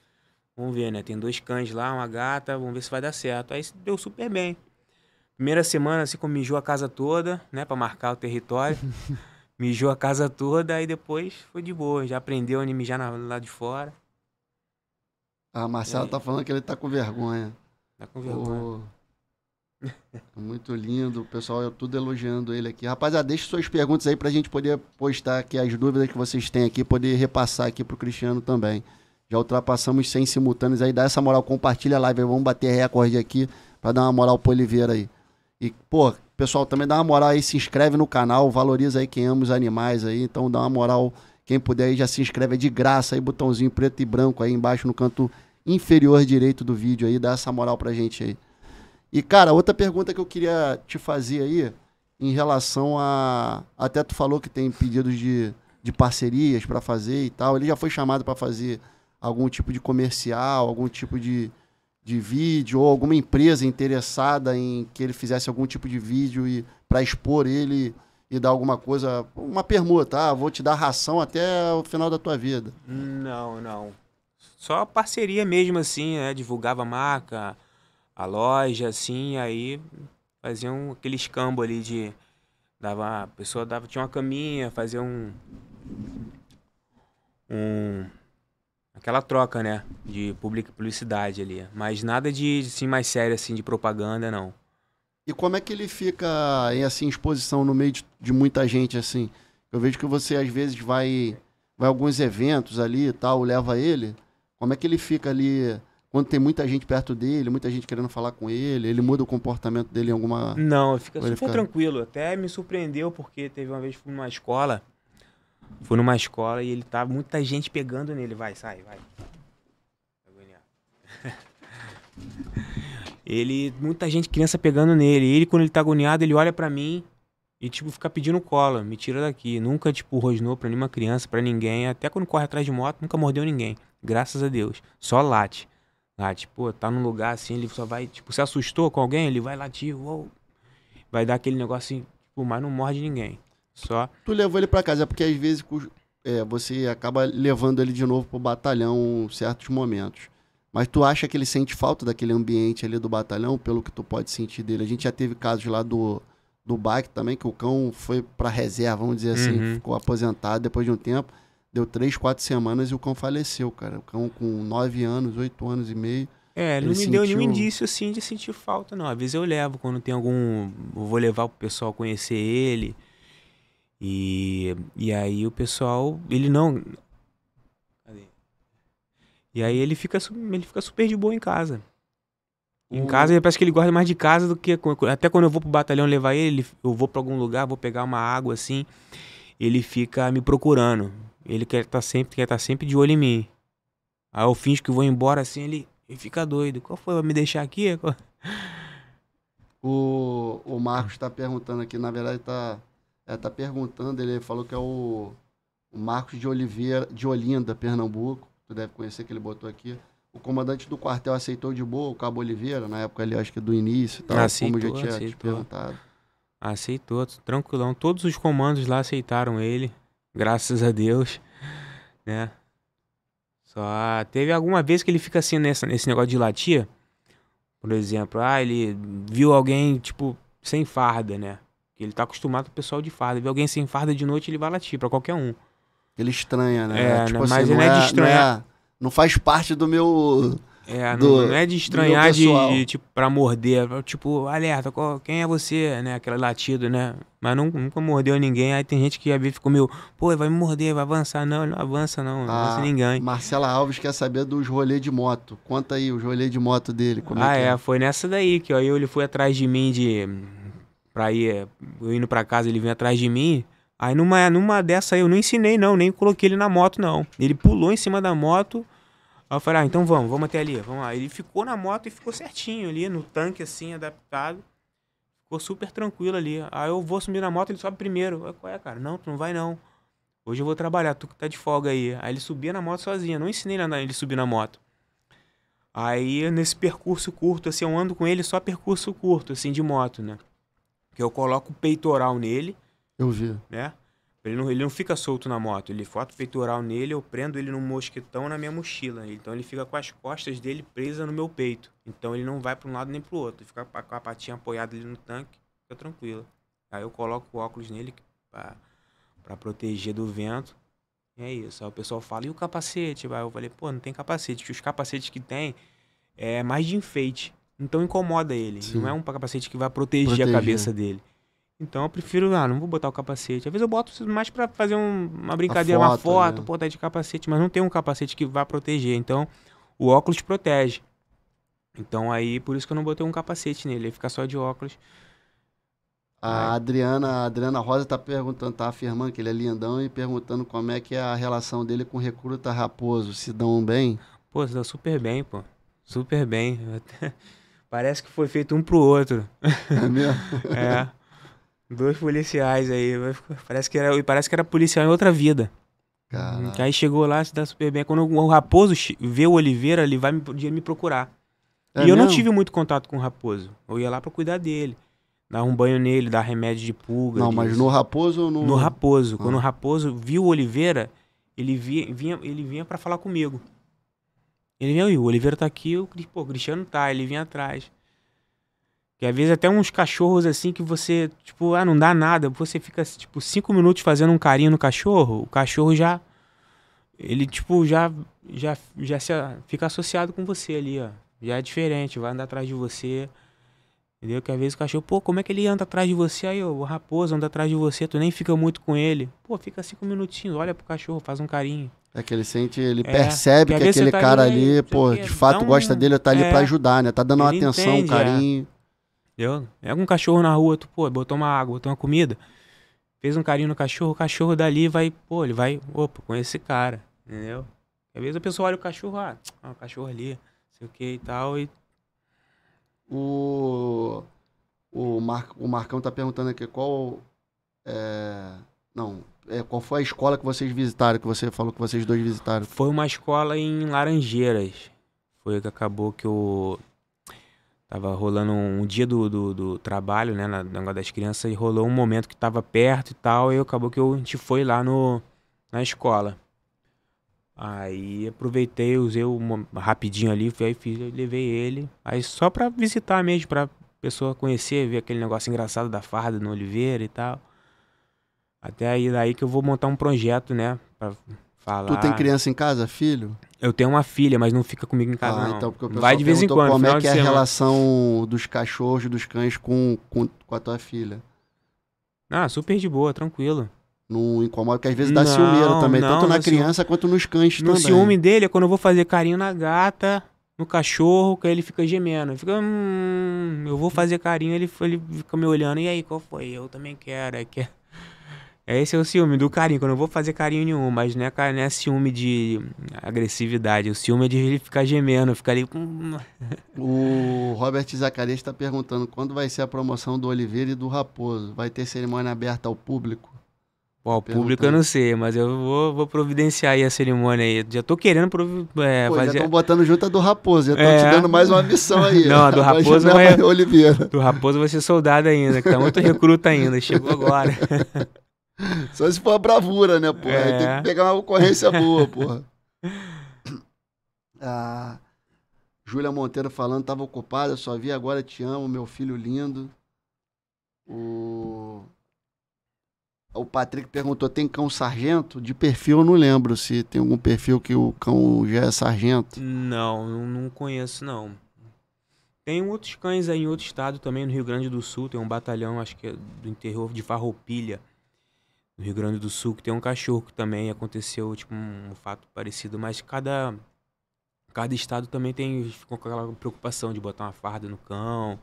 Vamos ver, né? Tem dois cães lá, uma gata, vamos ver se vai dar certo. Aí deu super bem. Primeira semana, assim, como mijou a casa toda, né, pra marcar o território. mijou a casa toda, aí depois foi de boa, já aprendeu a mijar na, lá de fora. Ah, Marcelo tá falando que ele tá com vergonha. Tá com vergonha. Oh, muito lindo, o pessoal eu tudo elogiando ele aqui. Rapaziada, deixe suas perguntas aí pra gente poder postar aqui as dúvidas que vocês têm aqui, poder repassar aqui pro Cristiano também. Já ultrapassamos 100 simultâneos aí, dá essa moral, compartilha a live, vamos bater recorde aqui para dar uma moral pro Oliveira aí. E, pô, pessoal, também dá uma moral aí, se inscreve no canal, valoriza aí quem ama os animais aí, então dá uma moral quem puder aí já se inscreve, de graça aí, botãozinho preto e branco aí embaixo no canto inferior direito do vídeo aí, dá essa moral pra gente aí. E, cara, outra pergunta que eu queria te fazer aí, em relação a. Até tu falou que tem pedidos de, de parcerias para fazer e tal. Ele já foi chamado para fazer algum tipo de comercial, algum tipo de, de vídeo, ou alguma empresa interessada em que ele fizesse algum tipo de vídeo e para expor ele e dar alguma coisa, uma permuta, tá? ah, vou te dar ração até o final da tua vida. Não, não. Só parceria mesmo assim, né? Divulgava a marca, a loja, assim, aí um aquele escambo ali de. Dava, a pessoa dava, tinha uma caminha, fazia um. Um. Aquela troca, né? De publicidade ali. Mas nada de, assim, mais sério, assim, de propaganda, não. E como é que ele fica em assim, exposição no meio de, de, muita gente, assim? Eu vejo que você às vezes vai, vai a alguns eventos ali e tal, leva ele. Como é que ele fica ali quando tem muita gente perto dele, muita gente querendo falar com ele? Ele muda o comportamento dele em alguma. Não, fica super tranquilo. Até me surpreendeu, porque teve uma vez que fui numa escola. Fui numa escola e ele tava tá muita gente pegando nele. Vai, sai, vai. Ele, muita gente, criança pegando nele. Ele, quando ele tá agoniado, ele olha para mim e, tipo, fica pedindo cola, me tira daqui. Nunca, tipo, rosnou pra nenhuma criança, pra ninguém. Até quando corre atrás de moto, nunca mordeu ninguém. Graças a Deus. Só late. Late, pô, tá num lugar assim, ele só vai, tipo, se assustou com alguém, ele vai latir, uou. Vai dar aquele negócio assim, tipo, mas não morde ninguém. Só. Tu levou ele pra casa, é porque às vezes é, você acaba levando ele de novo pro batalhão certos momentos. Mas tu acha que ele sente falta daquele ambiente ali do batalhão, pelo que tu pode sentir dele? A gente já teve casos lá do, do bike também, que o cão foi para reserva, vamos dizer assim, uhum. ficou aposentado depois de um tempo. Deu três, quatro semanas e o cão faleceu, cara. O cão com nove anos, oito anos e meio. É, ele não me sentiu... deu nenhum indício assim de sentir falta, não. Às vezes eu levo quando tem algum. Eu vou levar pro pessoal conhecer ele. E, e aí o pessoal. Ele não. E aí ele fica, ele fica super de boa em casa. Em casa, parece que ele gosta mais de casa do que. Até quando eu vou pro batalhão levar ele, eu vou para algum lugar, vou pegar uma água assim. Ele fica me procurando. Ele quer estar tá sempre, quer tá sempre de olho em mim. Aí eu finjo que vou embora assim, ele, ele fica doido. Qual foi? Vai me deixar aqui? O, o Marcos está perguntando aqui, na verdade está é, tá perguntando, ele falou que é o, o Marcos de Oliveira, de Olinda, Pernambuco tu deve conhecer que ele botou aqui. O comandante do quartel aceitou de boa o Cabo Oliveira, na época ali, acho que do início tal, aceitou, como eu já tinha aceitou. te perguntado. Aceitou, tranquilão. Todos os comandos lá aceitaram ele, graças a Deus, né? Só teve alguma vez que ele fica assim nessa, nesse negócio de latia, por exemplo, ah, ele viu alguém, tipo, sem farda, né? Ele tá acostumado com o pessoal de farda. Vê alguém sem farda de noite, ele vai latir para qualquer um. Ele estranha, né? É, tipo né? Assim, mas não, é, de é- estranhar. Não, é, não, faz parte do meu. É, do, não, é de estranhar de, de, tipo, pra morder. Tipo, alerta, qual, quem é você, né? Aquele latido, né? Mas não, nunca mordeu ninguém. Aí tem gente que ver e ficou meio, pô, vai me morder, vai avançar. Não, ele não avança, não. Não avança ah, ninguém. Marcela Alves quer saber dos rolês de moto. Conta aí, os rolês de moto dele. Como é ah, é, é, foi nessa daí que ó, ele foi atrás de mim de. Pra ir. Eu indo pra casa, ele vem atrás de mim. Aí numa, numa dessa eu não ensinei, não, nem coloquei ele na moto, não. Ele pulou em cima da moto. Aí eu falei, ah, então vamos, vamos até ali, vamos lá. Ele ficou na moto e ficou certinho ali, no tanque assim, adaptado. Ficou super tranquilo ali. Aí eu vou subir na moto, ele sobe primeiro. Eu, Qual é, cara? Não, tu não vai não. Hoje eu vou trabalhar, tu que tá de folga aí. Aí ele subia na moto sozinho, eu não ensinei ele, a ele subir na moto. Aí nesse percurso curto, assim, eu ando com ele só percurso curto, assim, de moto, né? Que eu coloco o peitoral nele eu vi. Né? Ele não, ele não fica solto na moto. Ele foto peitoral nele, eu prendo ele num mosquetão na minha mochila. Então ele fica com as costas dele presa no meu peito. Então ele não vai para um lado nem para o outro. Ele fica com a patinha apoiada ali no tanque, fica tranquilo. Aí eu coloco o óculos nele para proteger do vento. E é isso. Aí o pessoal fala, e o capacete? Aí eu falei, pô, não tem capacete. Porque os capacetes que tem é mais de enfeite. Então incomoda ele. Sim. Não é um capacete que vai proteger, proteger. a cabeça dele. Então eu prefiro, ah, não vou botar o capacete. Às vezes eu boto mais para fazer um, uma brincadeira, foto, uma foto, né? pô, tá de capacete, mas não tem um capacete que vá proteger. Então o óculos protege. Então aí, por isso que eu não botei um capacete nele, ele fica só de óculos. A Adriana, a Adriana Rosa tá perguntando, tá afirmando que ele é lindão e perguntando como é que é a relação dele com o recruta Raposo, se dão bem? Pô, se dá super bem, pô. Super bem. Parece que foi feito um pro outro. É mesmo? é. Dois policiais aí. Parece que era, parece que era policial em outra vida. Caraca. Aí chegou lá, se dá super bem. Quando o Raposo vê o Oliveira, ele vai me, me procurar. É e eu não tive muito contato com o Raposo. Eu ia lá pra cuidar dele. Dar um banho nele, dar remédio de pulga. Não, mas no Raposo ou no... No Raposo. Ah. Quando o Raposo viu o Oliveira, ele via, vinha, ele vinha para falar comigo. Ele vinha, o Oliveira tá aqui, o, pô, o Cristiano tá, ele vinha atrás. Que às vezes até uns cachorros assim que você, tipo, ah, não dá nada. Você fica, tipo, cinco minutos fazendo um carinho no cachorro, o cachorro já. Ele, tipo, já, já, já se, fica associado com você ali, ó. Já é diferente, vai andar atrás de você. Entendeu? Que às vezes o cachorro, pô, como é que ele anda atrás de você? Aí, ó, o raposo anda atrás de você, tu nem fica muito com ele. Pô, fica cinco minutinhos, olha pro cachorro, faz um carinho. É que ele sente, ele é, percebe que aquele tá cara ali, ali pô, de fato um... Então, gosta dele, tá ali é, pra ajudar, né? Tá dando uma atenção, entende, um é. carinho. É. Entendeu? Pega é um cachorro na rua, tu, pô, botou uma água, botou uma comida, fez um carinho no cachorro, o cachorro dali vai, pô, ele vai, opa, conhece esse cara, entendeu? Às vezes a pessoa olha o cachorro, ah, ah, o cachorro ali, sei o que e tal, e. O. O, Mar... o Marcão tá perguntando aqui qual. É... Não, é, qual foi a escola que vocês visitaram, que você falou que vocês dois visitaram? Foi uma escola em Laranjeiras. Foi que acabou que eu Tava rolando um, um dia do, do, do, trabalho, né, na negócio das crianças, e rolou um momento que tava perto e tal, e acabou que eu, a gente foi lá no, na escola. Aí aproveitei, usei uma, rapidinho ali, fui, aí fiz, levei ele. Aí só pra visitar mesmo, pra pessoa conhecer, ver aquele negócio engraçado da farda no Oliveira e tal. Até aí daí que eu vou montar um projeto, né, pra falar. Tu tem criança em casa, filho? Eu tenho uma filha, mas não fica comigo em ah, casa. Ah, não. então, porque Vai de vez em quando. Como é que é a semana. relação dos cachorros, dos cães com, com, com, a tua filha? Ah, super de boa, tranquilo. Não incomoda, porque às vezes dá não, ciumeiro também, não, tanto na criança ciúme... quanto nos cães no também. O ciúme dele é quando eu vou fazer carinho na gata, no cachorro, que aí ele fica gemendo. Ele fica, hum, eu vou fazer carinho, ele, ele fica me olhando, e aí, qual foi? Eu também quero, é, quero. É esse é o ciúme do carinho, eu não vou fazer carinho nenhum, mas não é, não é ciúme de agressividade. O ciúme é de ele ficar gemendo, ficar ali. O Robert Zacarias está perguntando quando vai ser a promoção do Oliveira e do Raposo. Vai ter cerimônia aberta ao público? ao público eu não sei, mas eu vou, vou providenciar aí a cerimônia aí. Já tô querendo provi é, Pô, fazer... já estão botando junto a do Raposo, já estão é... te dando mais uma missão aí. Não, a do Raposo vai... vai... Oliveira. Do Raposo vai ser soldado ainda, que tá muito recruta ainda, chegou agora. Só se for bravura, né, porra? É. Tem que é. pegar uma ocorrência boa, porra. Ah, Júlia Monteiro falando, tava ocupada, só vi agora, te amo, meu filho lindo. O, o Patrick perguntou, tem cão sargento? De perfil eu não lembro se tem algum perfil que o cão já é sargento. Não, não conheço, não. Tem outros cães aí em outro estado também, no Rio Grande do Sul, tem um batalhão, acho que é do interior de Farroupilha, no Rio Grande do Sul, que tem um cachorro que também aconteceu tipo, um fato parecido, mas cada, cada estado também tem ficou com aquela preocupação de botar uma farda no cão,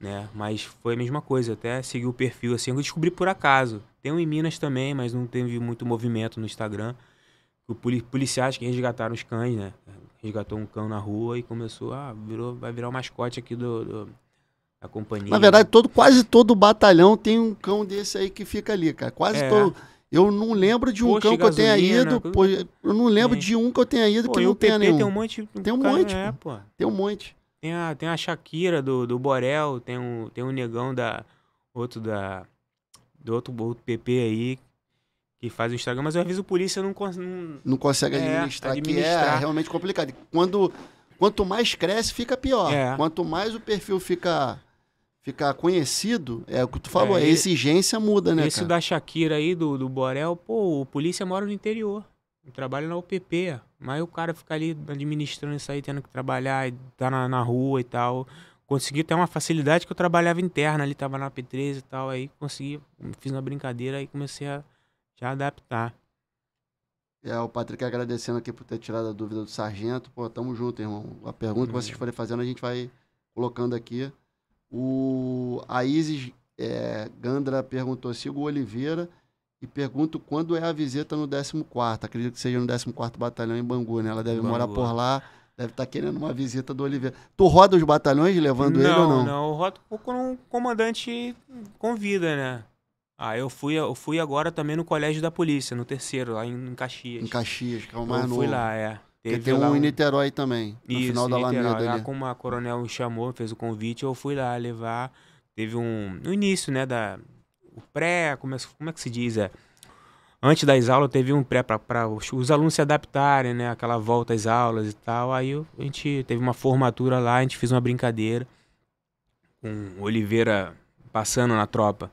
né? Mas foi a mesma coisa, até seguir o perfil assim, eu descobri por acaso. Tem um em Minas também, mas não teve muito movimento no Instagram. O policiais que resgataram os cães, né? Resgatou um cão na rua e começou, ah, virou, vai virar o mascote aqui do, do a companhia. Na verdade, todo, quase todo batalhão tem um cão desse aí que fica ali, cara. Quase é. todo. Eu não lembro de um Poxa, cão que gasolina, eu tenha ido. Pô, assim. eu não lembro é. de um que eu tenha ido pô, que não tenha nenhum. Tem um monte. Tem um cara, monte. É, pô. Tem um monte. Tem a, tem a Shakira do, do Borel, tem um, tem um negão da. Outro da. Do outro, outro PP aí, que faz o Instagram, mas eu aviso a polícia não, cons não, não consegue administrar, é, administrar. é realmente complicado. Quando, quanto mais cresce, fica pior. É. Quanto mais o perfil fica ficar conhecido, é o que tu falou, é, a exigência muda, né? Esse cara? da Shakira aí, do, do Borel, pô, o polícia mora no interior. Eu trabalho na UPP, mas o cara fica ali administrando isso aí, tendo que trabalhar, tá na, na rua e tal. Consegui ter uma facilidade que eu trabalhava interna ali, tava na P13 e tal, aí consegui, fiz uma brincadeira e comecei a te adaptar. É, o Patrick agradecendo aqui por ter tirado a dúvida do sargento. Pô, tamo junto, irmão. A pergunta que vocês uhum. forem fazendo, a gente vai colocando aqui. O, a Isis é, Gandra perguntou, sigo o Oliveira e pergunto quando é a visita no 14 acredito que seja no 14 Batalhão em Bangu, né? Ela deve Bangu. morar por lá, deve estar tá querendo uma visita do Oliveira. Tu roda os batalhões levando não, ele ou não? Não, eu rodo quando o comandante convida, né? Ah, eu fui, eu fui agora também no colégio da polícia, no terceiro, lá em, Caxias. Em Caxias, que é o mais eu novo. fui lá, é. Teve tem um, em Niterói também, no Isso, final da Niterói, Alameda. Lá como a coronel me chamou, fez o convite, eu fui lá levar. Teve um. No início, né? Da, o pré. Como é, como é que se diz? É, antes das aulas teve um pré para os alunos se adaptarem, né? Aquela volta às aulas e tal. Aí eu, a gente teve uma formatura lá, a gente fez uma brincadeira com Oliveira passando na tropa.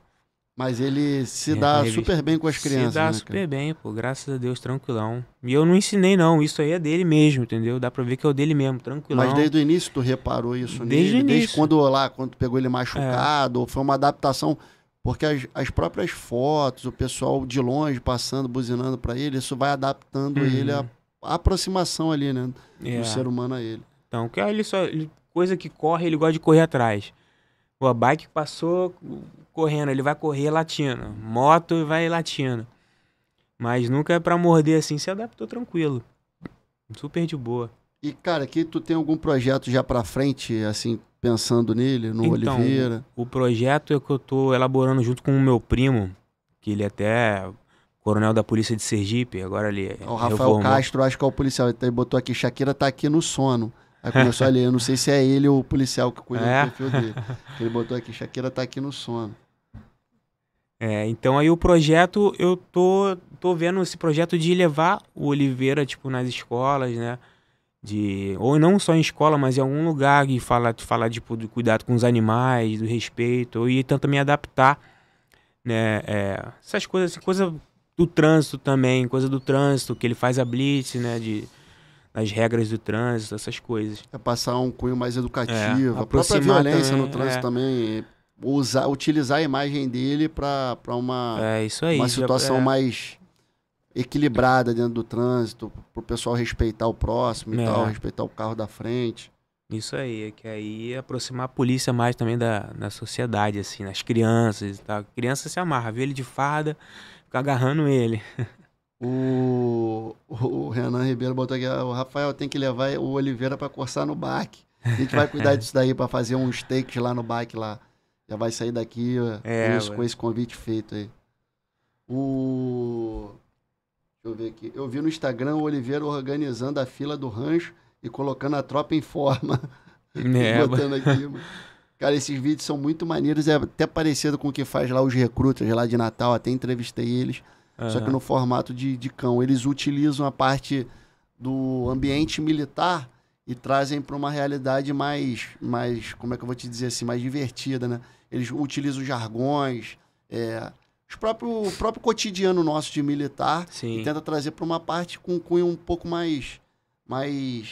Mas ele se é, dá super bem com as crianças. Se dá né, super cara? bem, pô, graças a Deus, tranquilão. E eu não ensinei, não. Isso aí é dele mesmo, entendeu? Dá pra ver que é o dele mesmo, tranquilão. Mas desde o início tu reparou isso desde nele? O início. Desde quando lá, quando pegou ele machucado, é. foi uma adaptação. Porque as, as próprias fotos, o pessoal de longe passando, buzinando para ele, isso vai adaptando uhum. ele à, aproximação ali, né? É. Do ser humano a ele. Então, que ele só. Ele, coisa que corre, ele gosta de correr atrás. O a bike passou correndo, ele vai correr latindo. Moto vai latindo. Mas nunca é pra morder assim, se adaptou tranquilo. Super de boa. E, cara, aqui tu tem algum projeto já pra frente, assim, pensando nele, no então, Oliveira? O projeto é que eu tô elaborando junto com o meu primo, que ele é até coronel da polícia de Sergipe, agora ele O Rafael reformou. Castro, acho que é o policial, ele botou aqui, Shakira tá aqui no sono. Aí começou a ler, eu não sei se é ele ou o policial que cuida é. do perfil dele. Ele botou aqui, Shakira tá aqui no sono. É, então aí o projeto, eu tô, tô vendo esse projeto de levar o Oliveira, tipo, nas escolas, né? De, ou não só em escola, mas em algum lugar que fala, fala tipo, de cuidado com os animais, do respeito, e tanto me adaptar, né? É, essas coisas, assim, coisa do trânsito também, coisa do trânsito, que ele faz a blitz, né? De, as regras do trânsito, essas coisas. É passar um cunho mais educativo, é, aproximar a própria violência também, no trânsito é. também usar, utilizar a imagem dele para uma, é, aí, uma situação já, é. mais equilibrada dentro do trânsito, para o pessoal respeitar o próximo e é. tal, respeitar o carro da frente. Isso aí, é que aí aproximar a polícia mais também da, da sociedade, assim, nas crianças e tal. criança se amarra, vê ele de farda, fica agarrando ele. O, o Renan Ribeiro botou aqui, ah, o Rafael tem que levar o Oliveira para coçar no baque. A gente vai cuidar disso daí para fazer uns takes lá no baque lá já vai sair daqui é, isso, com esse convite feito aí. O. Deixa eu ver aqui. Eu vi no Instagram o Oliveira organizando a fila do rancho e colocando a tropa em forma. É, botando aqui, mano. Cara, esses vídeos são muito maneiros. É até parecido com o que faz lá os recrutas lá de Natal. Até entrevistei eles. Uhum. Só que no formato de, de cão. Eles utilizam a parte do ambiente militar e trazem para uma realidade mais, mais, como é que eu vou te dizer assim, mais divertida, né? Eles utilizam jargões, é, os próprio, o próprio cotidiano nosso de militar Sim. e tenta trazer para uma parte com um cunho um pouco mais, mais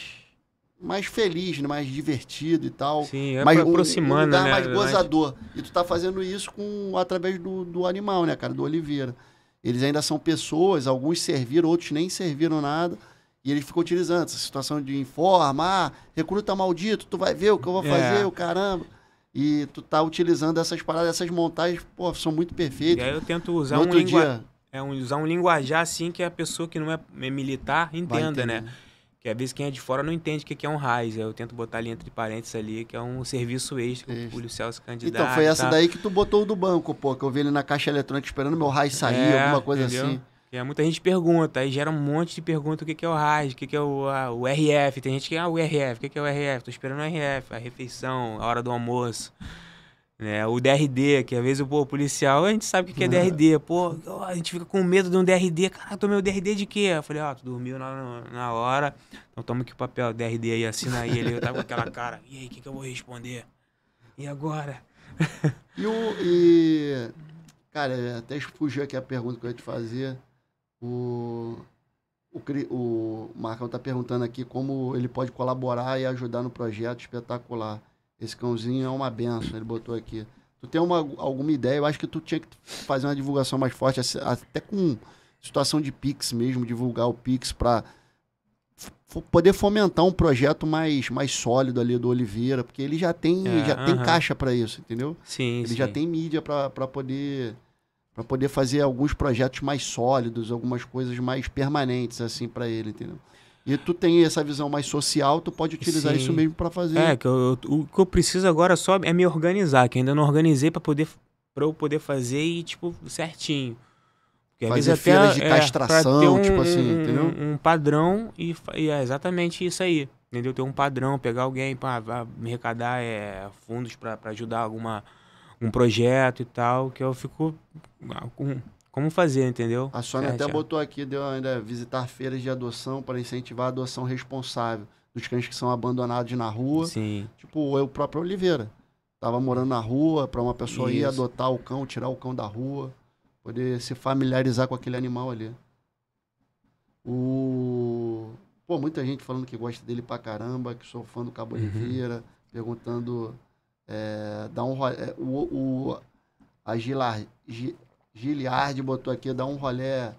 mais feliz, né? mais divertido e tal. Sim, é mais, aproximando, um, lugar né? mais gozador. E tu tá fazendo isso com através do, do animal, né, cara? Do Oliveira. Eles ainda são pessoas, alguns serviram, outros nem serviram nada e ele ficou utilizando essa situação de informar, ah, recruta tá maldito, tu vai ver o que eu vou é. fazer, é. o caramba. E tu tá utilizando essas paradas, essas montagens, pô, são muito perfeitas. E aí eu tento usar um, lingua... dia... é um, usar um linguajar assim que a pessoa que não é, é militar entenda, né? Que às vezes quem é de fora não entende o que é um RAIS. Eu tento botar ali entre parênteses ali, que é um serviço extra que o policial se candidata. Então, foi essa tá. daí que tu botou o do banco, pô, que eu vi ele na caixa eletrônica esperando meu RAIS sair, é, alguma coisa entendeu? assim. É, muita gente pergunta, aí gera um monte de pergunta o que, que é o RAS, o que, que é o, a, o RF. Tem gente que é ah, o RF, o que, que é o RF? Tô esperando o RF, a refeição, a hora do almoço. Né? O DRD, que às vezes pô, o policial, a gente sabe o que, que é DRD. Pô, a gente fica com medo de um DRD. Caraca, tomei o DRD de quê? Eu falei, ó, tu dormiu na, na hora, então toma aqui o papel, DRD aí, assina aí. Ele tava tá com aquela cara, e aí, o que, que eu vou responder? E agora? e o... E... Cara, até fugiu aqui a pergunta que eu ia te fazer. O, o, o Marcão está perguntando aqui como ele pode colaborar e ajudar no projeto espetacular. Esse cãozinho é uma benção, ele botou aqui. Tu tem uma, alguma ideia? Eu acho que tu tinha que fazer uma divulgação mais forte, até com situação de Pix mesmo, divulgar o Pix para poder fomentar um projeto mais, mais sólido ali do Oliveira, porque ele já tem, é, já uh -huh. tem caixa para isso, entendeu? Sim, Ele sim. já tem mídia para poder para poder fazer alguns projetos mais sólidos, algumas coisas mais permanentes assim para ele, entendeu? E tu tem essa visão mais social, tu pode utilizar Sim. isso mesmo para fazer. É, que eu, eu, o que eu preciso agora só é me organizar, que ainda não organizei para poder para eu poder fazer e tipo certinho. Porque fazer feiras até, de é, castração, é, um, tipo assim, entendeu? Um padrão e, e, é exatamente isso aí. Entendeu? Ter um padrão, pegar alguém para arrecadar é, fundos para ajudar alguma um projeto e tal, que eu fico ah, como fazer, entendeu? A Sônia é, até botou aqui, deu ainda visitar feiras de adoção para incentivar a adoção responsável dos cães que são abandonados na rua. Sim. Tipo, eu próprio Oliveira. Tava morando na rua para uma pessoa Isso. ir adotar o cão, tirar o cão da rua, poder se familiarizar com aquele animal ali. O Pô, muita gente falando que gosta dele pra caramba, que sou fã do Cabo uhum. Oliveira, perguntando é, dá um rolê, é, o, o, a Gilard, Giliard botou aqui, dá um rolé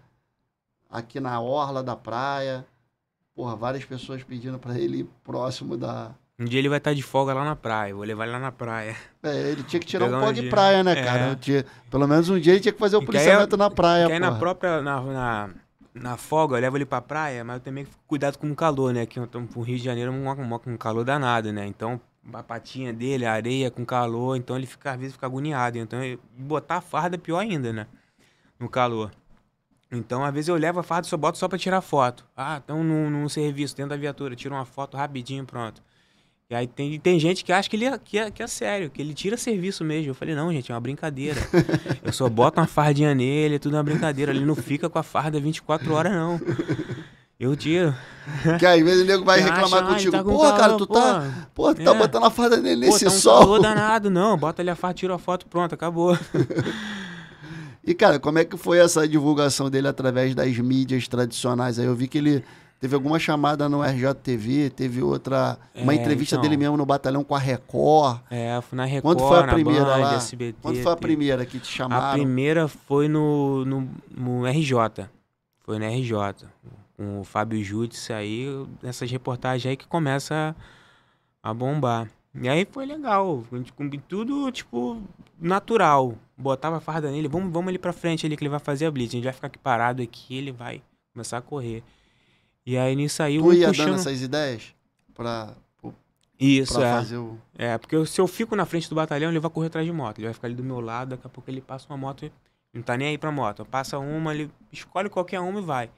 aqui na orla da praia. Porra, várias pessoas pedindo para ele ir próximo da... Um dia ele vai estar tá de folga lá na praia, vou levar ele lá na praia. É, ele tinha que tirar um pó de dia. praia, né, é. cara? É. Tinha, pelo menos um dia ele tinha que fazer o policiamento na praia, pô. na própria, na, na, na, folga, eu levo ele pra praia, mas eu também fico cuidado com o calor, né? Que eu tô pro Rio de Janeiro, um, um, um calor danado, né? Então, a patinha dele, a areia com calor, então ele fica, às vezes fica agoniado. Então, botar a farda é pior ainda, né? No calor. Então, às vezes eu levo a farda e só boto só pra tirar foto. Ah, então num, num serviço, dentro da viatura, tira uma foto rapidinho, pronto. E aí tem, tem gente que acha que, ele, é, que, é, que é sério, que ele tira serviço mesmo. Eu falei, não, gente, é uma brincadeira. Eu só boto uma fardinha nele, é tudo uma brincadeira. Ele não fica com a farda 24 horas, não. Eu tiro. Que às vezes o nego vai reclamar acha, tá contigo. Tá com pô, calor, cara, tu tá. Pô, tu tá é. tá botando a farda nesse pô, tá um sol. Não danado, não. Bota ali a farda, tira a foto, pronto, acabou. e, cara, como é que foi essa divulgação dele através das mídias tradicionais? Aí eu vi que ele teve alguma chamada no RJTV, teve outra. Uma é, entrevista então, dele mesmo no batalhão com a Record. É, na Record. Quando foi a primeira Band, lá? SBT, Quando foi a primeira que te chamaram? A primeira foi no, no, no RJ. Foi no RJ com o Fábio Júdice aí, essas reportagens aí que começa a, bombar. E aí foi legal, a gente tudo, tipo, natural. Botava a farda nele, vamos, vamos ele pra frente ali que ele vai fazer a blitz. A gente vai ficar aqui parado aqui, ele vai começar a correr. E aí nisso aí... Tu um ia puxando... dando essas ideias pra... Isso, pra é. Fazer o... É, porque se eu fico na frente do batalhão, ele vai correr atrás de moto. Ele vai ficar ali do meu lado, daqui a pouco ele passa uma moto, não tá nem aí pra moto. Passa uma, ele escolhe qualquer uma e vai.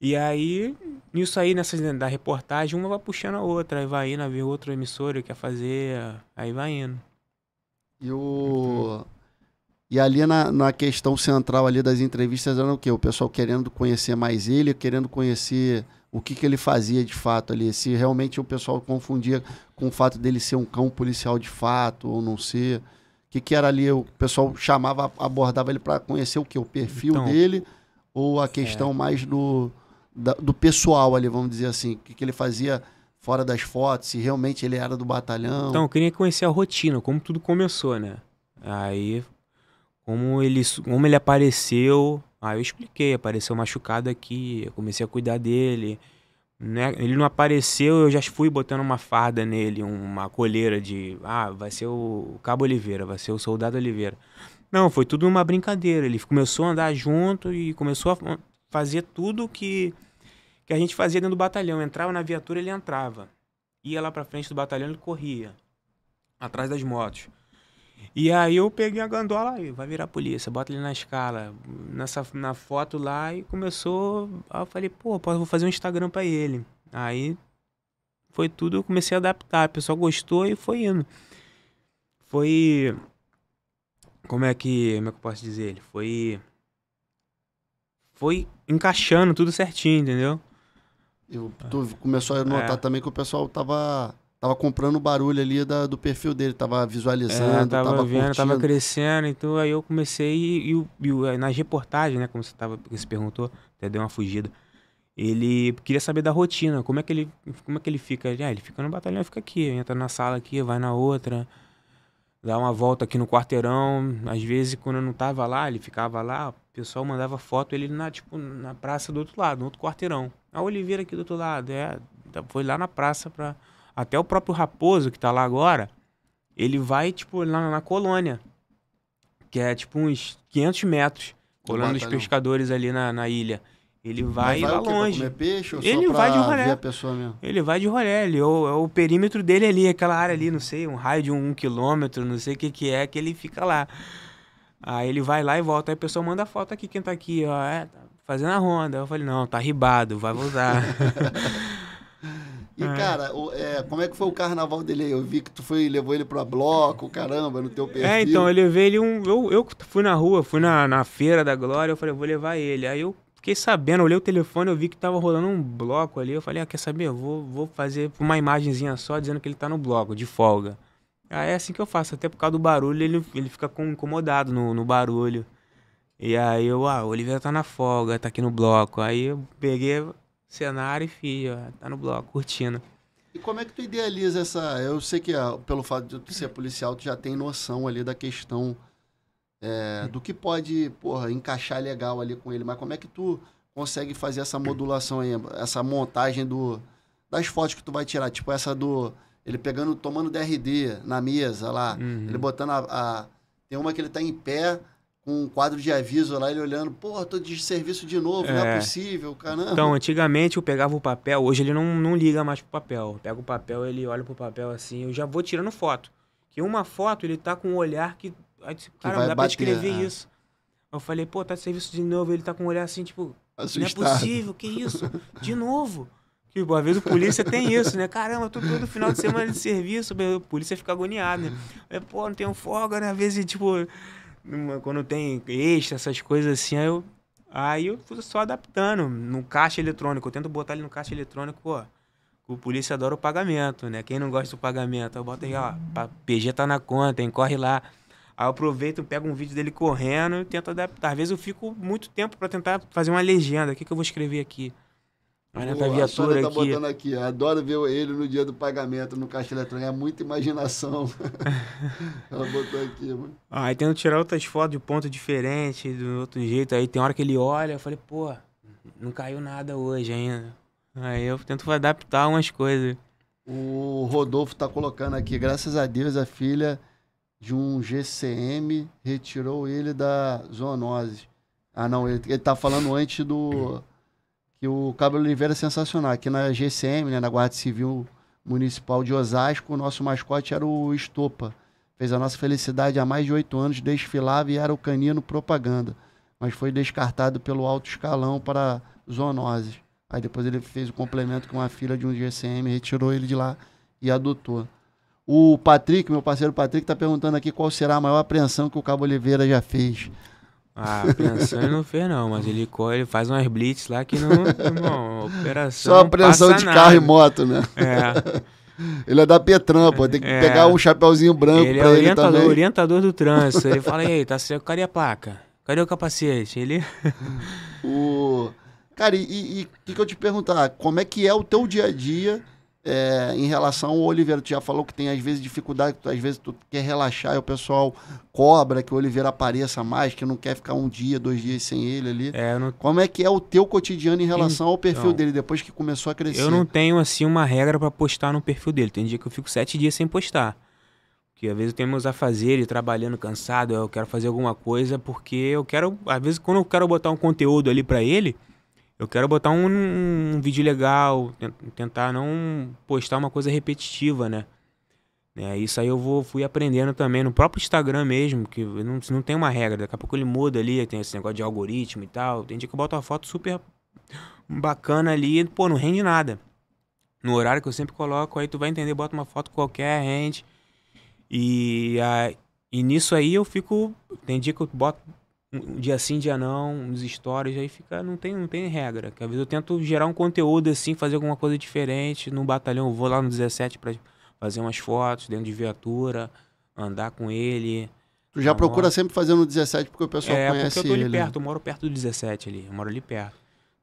E aí, nisso aí, nessas né, da reportagem, uma vai puxando a outra, aí vai indo, outro outra emissora quer fazer, aí vai indo. E o. Uhum. E ali na, na questão central ali das entrevistas era o quê? O pessoal querendo conhecer mais ele, querendo conhecer o que, que ele fazia de fato ali. Se realmente o pessoal confundia com o fato dele ser um cão policial de fato ou não ser. O que, que era ali? O pessoal chamava, abordava ele para conhecer o quê? O perfil então, dele ou a questão é... mais do da, do pessoal ali, vamos dizer assim, o que, que ele fazia fora das fotos, se realmente ele era do batalhão. Então, eu queria conhecer a rotina, como tudo começou, né? Aí, como ele, como ele apareceu, aí eu expliquei, apareceu machucado aqui, eu comecei a cuidar dele. Né? Ele não apareceu, eu já fui botando uma farda nele, uma coleira de, ah, vai ser o Cabo Oliveira, vai ser o Soldado Oliveira. Não, foi tudo uma brincadeira. Ele começou a andar junto e começou a fazer tudo que que a gente fazia dentro do batalhão. entrava na viatura, ele entrava. Ia lá pra frente do batalhão, ele corria. Atrás das motos. E aí eu peguei a gandola e vai virar polícia, bota ele na escala, nessa, na foto lá e começou. eu falei, pô, vou fazer um Instagram pra ele. Aí foi tudo, eu comecei a adaptar, o pessoal gostou e foi indo. Foi. Como é que. Como é que eu posso dizer? Ele foi. Foi encaixando tudo certinho, entendeu? Eu ah. tô, começou a notar é. também que o pessoal tava, tava comprando o barulho ali da, do perfil dele, tava visualizando, é, tava, tava vendo, curtindo. tava crescendo, então aí eu comecei e, e, e eh, nas reportagens, né, como você tava, você perguntou, até deu uma fugida. Ele queria saber da rotina, como é que ele, como é que ele fica? Ah, ele fica no batalhão, fica aqui, entra na sala aqui, vai na outra, dá uma volta aqui no quarteirão. Às vezes, quando eu não tava lá, ele ficava lá, o pessoal mandava foto ele na, tipo, na praça do outro lado, no outro quarteirão. A Oliveira aqui do outro lado, é. Tá, foi lá na praça pra. Até o próprio Raposo, que tá lá agora, ele vai, tipo, lá na colônia. Que é, tipo, uns 500 metros. Colônia dos pescadores ali na, na ilha. Ele vai, vai lá longe. Comer peixe ou ele só vai de rolé. Ver a pessoa mesmo? Ele vai de rolé. Ele, é o, é o perímetro dele ali, aquela área ali, não sei, um raio de um, um quilômetro, não sei o que, que é, que ele fica lá. Aí ele vai lá e volta. Aí a pessoa manda foto aqui, quem tá aqui, ó. É, tá, fazendo a ronda. Eu falei, não, tá ribado, vai voltar. e, cara, o, é, como é que foi o carnaval dele aí? Eu vi que tu foi, levou ele pra bloco, caramba, no teu é, perfil. É, então, eu levei ele um... Eu, eu fui na rua, fui na, na Feira da Glória, eu falei, eu vou levar ele. Aí eu fiquei sabendo, olhei o telefone, eu vi que tava rolando um bloco ali. Eu falei, ah, quer saber? Eu vou, vou fazer uma imagenzinha só dizendo que ele tá no bloco, de folga. Aí é assim que eu faço, até por causa do barulho, ele, ele fica com, incomodado no, no barulho. E aí eu, ah, o Oliveira tá na folga, tá aqui no bloco. Aí eu peguei o cenário e fui, ó, tá no bloco, curtindo. E como é que tu idealiza essa. Eu sei que ah, pelo fato de tu ser policial, tu já tem noção ali da questão é, do que pode, porra, encaixar legal ali com ele. Mas como é que tu consegue fazer essa modulação aí, essa montagem do, das fotos que tu vai tirar? Tipo essa do. Ele pegando, tomando DRD na mesa lá, uhum. ele botando a, a. Tem uma que ele tá em pé um quadro de aviso lá, ele olhando, porra, tô de serviço de novo, é. não é possível, caramba. Então, antigamente eu pegava o papel, hoje ele não, não liga mais pro papel. Pega o papel, ele olha pro papel assim, eu já vou tirando foto. Que uma foto ele tá com um olhar que. Aí, disse, cara, não dá bater, pra escrever é. isso. Eu falei, pô, tá de serviço de novo, ele tá com um olhar assim, tipo, Assustado. não é possível, que isso? De novo. Que tipo, às vezes o polícia tem isso, né? Caramba, tô todo final de semana de serviço, o polícia fica agoniado né? Pô, não tenho folga, né? Às vezes, tipo, quando tem extra, essas coisas assim, aí eu, aí eu fui só adaptando no caixa eletrônico. Eu tento botar ele no caixa eletrônico, pô. O polícia adora o pagamento, né? Quem não gosta do pagamento, eu boto aí, ó, PG tá na conta, hein? Corre lá. Aí eu aproveito, pego um vídeo dele correndo e tento adaptar. Às vezes eu fico muito tempo para tentar fazer uma legenda. O que, que eu vou escrever aqui? Mas nessa viatura tá aqui... botando aqui, adoro ver ele no dia do pagamento no caixa eletrônico, é muita imaginação. Ela botou aqui, é mano. aí ah, tendo tirar outras fotos de ponto diferente, do outro jeito, aí tem hora que ele olha, eu falei, pô, não caiu nada hoje ainda. Aí eu tento adaptar umas coisas. O Rodolfo tá colocando aqui, graças a Deus a filha de um GCM retirou ele da zoonose. Ah, não, ele, ele tá falando antes do que o Cabo Oliveira é sensacional. Aqui na GCM, né, na Guarda Civil Municipal de Osasco, o nosso mascote era o Estopa. Fez a nossa felicidade há mais de oito anos, desfilava e era o canino propaganda. Mas foi descartado pelo alto escalão para zoonoses. Aí depois ele fez o complemento com a filha de um GCM, retirou ele de lá e adotou. O Patrick, meu parceiro Patrick, está perguntando aqui qual será a maior apreensão que o Cabo Oliveira já fez. Ah, apreensão ele não fez não, mas ele corre, ele faz umas blitz lá que não, irmão, operação Só apreensão de nada. carro e moto, né? É. Ele é da Petran, pô, tem que é. pegar um chapéuzinho branco ele é pra é orientador, ele orientador do trânsito, ele fala, aí, tá seco, cadê a placa? Cadê o capacete? Ele... o... Cara, e o que, que eu te perguntar, como é que é o teu dia a dia é, em relação ao Oliveira. Tu já falou que tem às vezes dificuldade, que tu, às vezes tu quer relaxar e o pessoal cobra que o Oliveira apareça mais, que não quer ficar um dia, dois dias sem ele ali. É, não... Como é que é o teu cotidiano em relação então, ao perfil então, dele depois que começou a crescer? Eu não tenho assim uma regra para postar no perfil dele. Tem dia que eu fico sete dias sem postar. Que às vezes eu tenho meus afazeres, trabalhando cansado, eu quero fazer alguma coisa porque eu quero, às vezes quando eu quero botar um conteúdo ali para ele, eu quero botar um, um, vídeo legal, tentar não postar uma coisa repetitiva, né? É, isso aí eu vou, fui aprendendo também no próprio Instagram mesmo, que não, não tem uma regra. Daqui a pouco ele muda ali, tem esse negócio de algoritmo e tal. Tem dia que eu boto uma foto super bacana ali, pô, não rende nada. No horário que eu sempre coloco, aí tu vai entender, bota uma foto qualquer, rende. E, a, ah, e nisso aí eu fico. Tem dia que eu boto um dia sim, dia não, nos stories, aí fica, não tem, não tem regra. Que às vezes eu tento gerar um conteúdo assim, fazer alguma coisa diferente. No batalhão eu vou lá no 17 para fazer umas fotos dentro de viatura, andar com ele. Tu já procura moto. sempre fazer no 17 porque o pessoal é, conhece ele. É, porque eu tô ali ele. perto, eu moro perto do 17 ali, eu moro ali perto.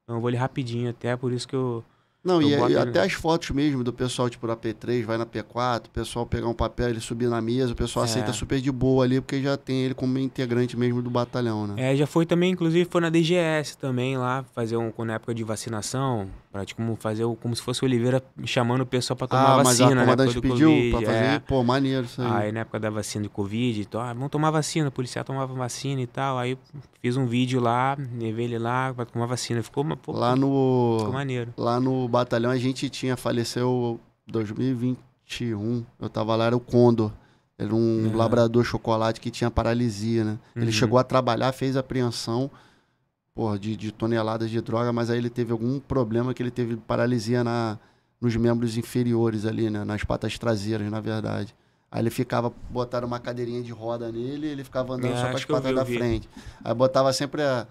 Então eu vou ali rapidinho até, por isso que eu não, então e, é, e, até as fotos mesmo do pessoal, tipo, na P3, vai na P4, o pessoal pegar um papel, ele subir na mesa, o pessoal é. aceita super de boa ali, porque já tem ele como integrante mesmo do batalhão, né? É, já foi também, inclusive, foi na DGS também lá, fazer um, na época de vacinação, pra tipo, fazer o, como se fosse o Oliveira chamando o pessoal pra tomar ah, vacina, mas a né, comandante pediu COVID, pra fazer, é. pô, maneiro isso aí. Aí na época da vacina de Covid, então, ah, vamos tomar vacina, o policial tomava vacina e tal, aí fiz um vídeo lá, levei ele lá pra tomar vacina, ficou, pô, lá no... Ficou maneiro. Lá no batalhão a gente tinha, faleceu 2021. Eu tava lá, era o Condor. Era um uhum. labrador chocolate que tinha paralisia, né? Uhum. Ele chegou a trabalhar, fez apreensão porra, de, de, toneladas de droga, mas aí ele teve algum problema que ele teve paralisia na, nos membros inferiores ali, né? Nas patas traseiras, na verdade. Aí ele ficava, botaram uma cadeirinha de roda nele, ele ficava andando é, só com as patas da frente. Aí botava sempre a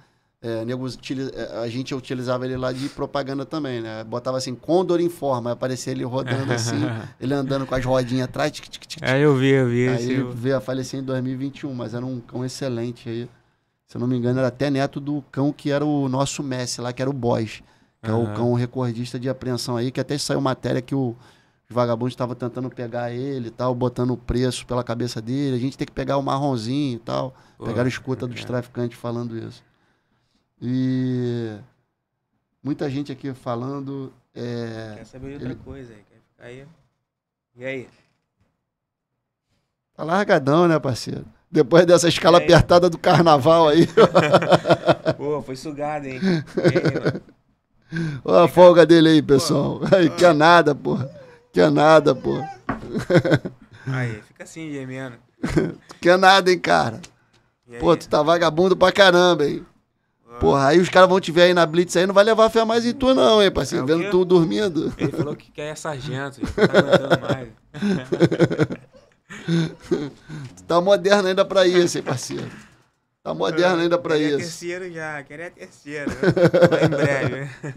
é, é, a gente utilizava ele lá de propaganda também, né? Botava assim, Condor forma aparecia ele rodando assim, ele andando com as rodinhas atrás. Tic, tic, tic, É, eu vi, eu vi. Aí ele eu... veio a falecer em 2021, mas era um cão excelente aí. Se eu não me engano, era até neto do cão que era o nosso Messi lá, que era o Boys, que uhum. é o cão recordista de apreensão aí, que até saiu matéria que o, os vagabundos estavam tentando pegar ele e tal, botando o preço pela cabeça dele. A gente tem que pegar o marronzinho e tal. Pô, Pegaram escuta é. dos traficantes falando isso. E muita gente aqui falando. É, quer saber de outra ele... coisa aí, quer ficar aí. E aí? Tá largadão, né, parceiro? Depois dessa escala é. apertada do carnaval aí. Pô, foi sugado, hein? Olha a folga dele aí, pessoal. Pô, aí, que é nada, porra. Que é nada, porra. Aí, fica assim, gemendo. Que é nada, hein, cara. Pô, tu tá vagabundo pra caramba, hein? Ah. Porra, aí os caras vão te ver aí na Blitz aí, não vai levar fé mais em tu, não, hein, parceiro? É Vendo tu dormindo. Ele falou que quer sargento, não tá mais. tu tá moderno ainda pra isso, hein, parceiro? Tá moderno ainda pra queria isso. terceiro já, queria terceiro. Né? em breve. Né?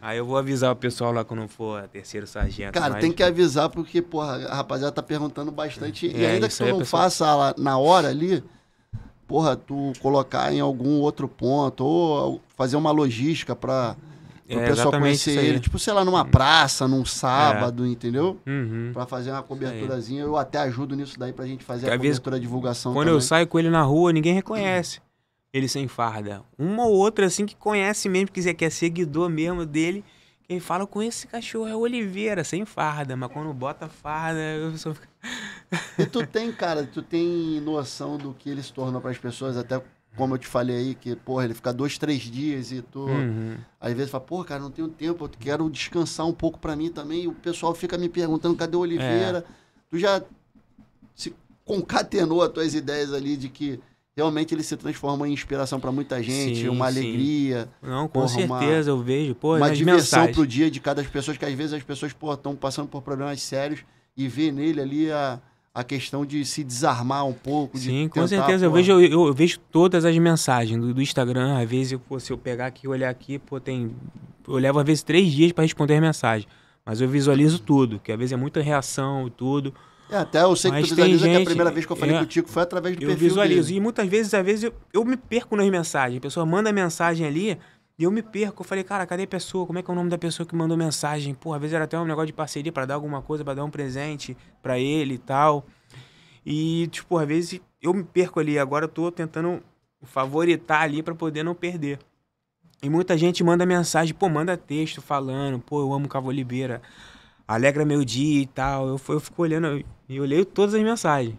Aí eu vou avisar o pessoal lá quando for terceiro sargento. Cara, mas... tem que avisar porque, porra, a rapaziada tá perguntando bastante. É, e ainda que tu é não pessoal... faça lá na hora ali, porra, tu colocar em algum outro ponto, ou fazer uma logística para o é, pessoal conhecer ele. Tipo, sei lá, numa hum. praça, num é. sábado, é. entendeu? Uhum. Pra fazer uma coberturazinha. Eu até ajudo nisso daí pra gente fazer Porque a cobertura, divulgação. Quando também. eu saio com ele na rua, ninguém reconhece. Ele sem farda. Uma ou outra, assim, que conhece mesmo, que é seguidor mesmo dele ele com esse cachorro é Oliveira, sem farda, mas quando bota farda, eu só fico... e tu tem, cara, tu tem noção do que eles tornam para as pessoas, até como eu te falei aí, que, porra, ele fica dois, três dias e tu. Uhum. Às vezes fala, pô, cara, não tenho tempo, eu quero descansar um pouco para mim também. E o pessoal fica me perguntando, cadê o Oliveira? É. Tu já se concatenou as tuas ideias ali de que realmente ele se transforma em inspiração para muita gente, sim, uma alegria. Não, com porra, certeza, uma, eu vejo, pô, uma diversão para o dia de cada pessoa, que às vezes as pessoas, pô, estão passando por problemas sérios e vê nele ali a a questão de se desarmar um pouco. Sim, com tentar, certeza. Eu, vejo, eu, eu, vejo todas as mensagens do, do Instagram. Às vezes, eu, pô, se eu pegar aqui e olhar aqui, pô, tem. Eu levo às vezes três dias para responder a mensagem. Mas eu visualizo tudo, que às vezes é muita reação e tudo. É, até eu sei Mas que tu visualiza gente, que a primeira vez que eu falei o é, contigo foi através do eu perfil. Eu visualizo. Dele. E muitas vezes, às vezes, eu, eu me perco nas mensagens. A pessoa manda mensagem ali e eu me perco. Eu falei, cara, cadê a pessoa? Como é que é o nome da pessoa que mandou mensagem? Pô, às vezes era até um negócio de parceria para dar alguma coisa, para dar um presente para ele e tal. E, tipo, às vezes eu me perco ali. Agora eu tô tentando favoritar ali para poder não perder. E muita gente manda mensagem, pô, manda texto falando, pô, eu amo Cavolibeira alegra meu dia e tal. Eu, eu fico olhando e olhei todas as mensagens.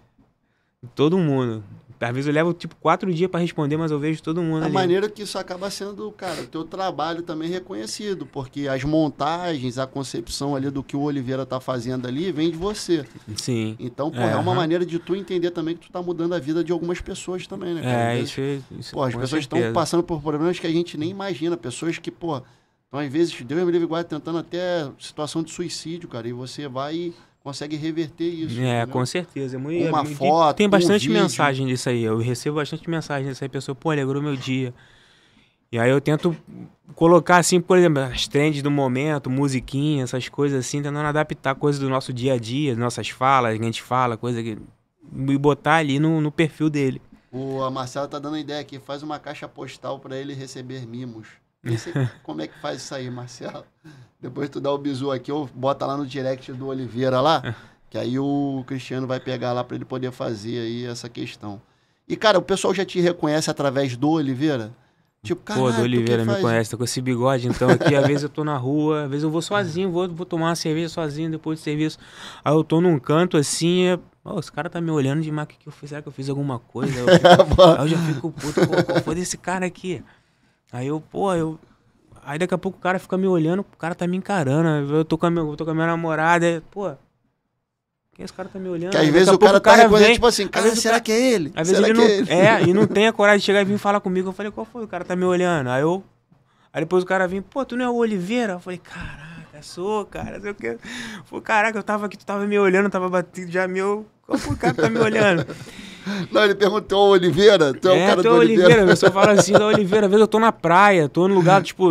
Todo mundo. Às vezes eu levo tipo quatro dias para responder, mas eu vejo todo mundo. A é ali. maneira que isso acaba sendo, cara, o teu trabalho também é reconhecido, porque as montagens, a concepção ali do que o Oliveira tá fazendo ali vem de você. Sim. Então, pô, é, é uma maneira de tu entender também que tu tá mudando a vida de algumas pessoas também, né? Cara? É, é vezes, isso, isso. Pô, as pessoas estão passando por problemas que a gente nem imagina, pessoas que, pô. Então, às vezes, Deus me livre guarda tentando até situação de suicídio, cara, e você vai e consegue reverter isso. É, entendeu? com certeza. É uma é foto. Tem bastante um mensagem disso aí. Eu recebo bastante mensagem disso aí. pessoa, pô, alegrou meu dia. E aí eu tento colocar, assim, por exemplo, as trends do momento, musiquinha, essas coisas assim, tentando adaptar coisas do nosso dia a dia, nossas falas, que a gente fala, coisa que. E botar ali no, no perfil dele. O, a Marcela tá dando a ideia aqui, faz uma caixa postal para ele receber mimos. como é que faz isso aí, Marcelo. Depois tu dá o bizu aqui ou bota lá no direct do Oliveira lá, que aí o Cristiano vai pegar lá para ele poder fazer aí essa questão. E, cara, o pessoal já te reconhece através do Oliveira? Tipo, Pô, do Oliveira me conhece, tô com esse bigode então aqui. às vezes eu tô na rua, às vezes eu vou sozinho, vou, vou tomar uma cerveja sozinho depois do serviço. Aí eu tô num canto assim, é... oh, os caras tá me olhando de marca que eu fiz, será que eu fiz alguma coisa? Eu fico... Aí eu já fico puto, pô, qual foi desse cara aqui? Aí eu, pô, eu. Aí daqui a pouco o cara fica me olhando, o cara tá me encarando. Né? Eu tô com a minha, tô com a minha namorada, aí, pô. Quem esse cara tá me olhando? Que às né? tá tipo assim, vezes o cara, o cara tá reconhecendo, tipo assim, cara, será que é ele? Às vezes será ele não. É, é ele? é, e não tem a coragem de chegar e vir falar comigo. Eu falei, qual foi? O cara tá me olhando. Aí eu. Aí depois o cara vem pô, tu não é o Oliveira? Eu falei, caraca, sou, cara, sei o quê. Falei, caraca, eu tava aqui, tu tava me olhando, tava batido já meu. Qual foi o cara que tá me olhando? Não, ele perguntou, Oliveira, tu é, é, é o cara do Oliveira. Oliveira. A pessoa fala assim, da Oliveira, às vezes eu tô na praia, tô num lugar, tipo,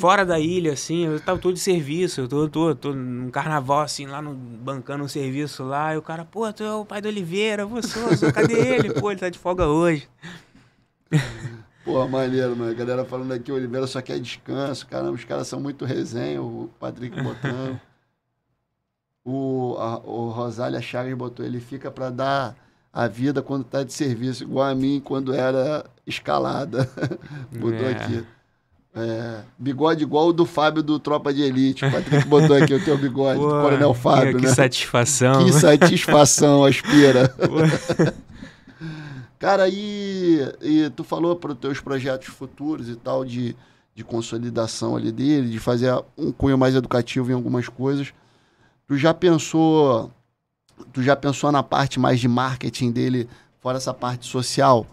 fora da ilha, assim, eu tô de serviço, eu tô, tô, tô num carnaval, assim, lá no, bancando um serviço lá, e o cara, pô, tu é o pai do Oliveira, você, cadê ele? Pô, ele tá de folga hoje. Pô, maneiro, mano. A galera falando aqui, o Oliveira só quer descanso. Caramba, os caras são muito resenha, o Patrick Botão O, a, o Rosália Chagas botou, ele fica pra dar a vida quando está de serviço, igual a mim quando era escalada. Botou é. aqui. É, bigode igual o do Fábio do Tropa de Elite. O Patrick botou aqui o teu bigode, Pô, do Coronel Fábio. Que né? satisfação. Que satisfação, aspira. Cara, e, e, tu falou para os teus projetos futuros e tal, de, de consolidação ali dele, de fazer um cunho mais educativo em algumas coisas. Tu já pensou tu já pensou na parte mais de marketing dele, fora essa parte social,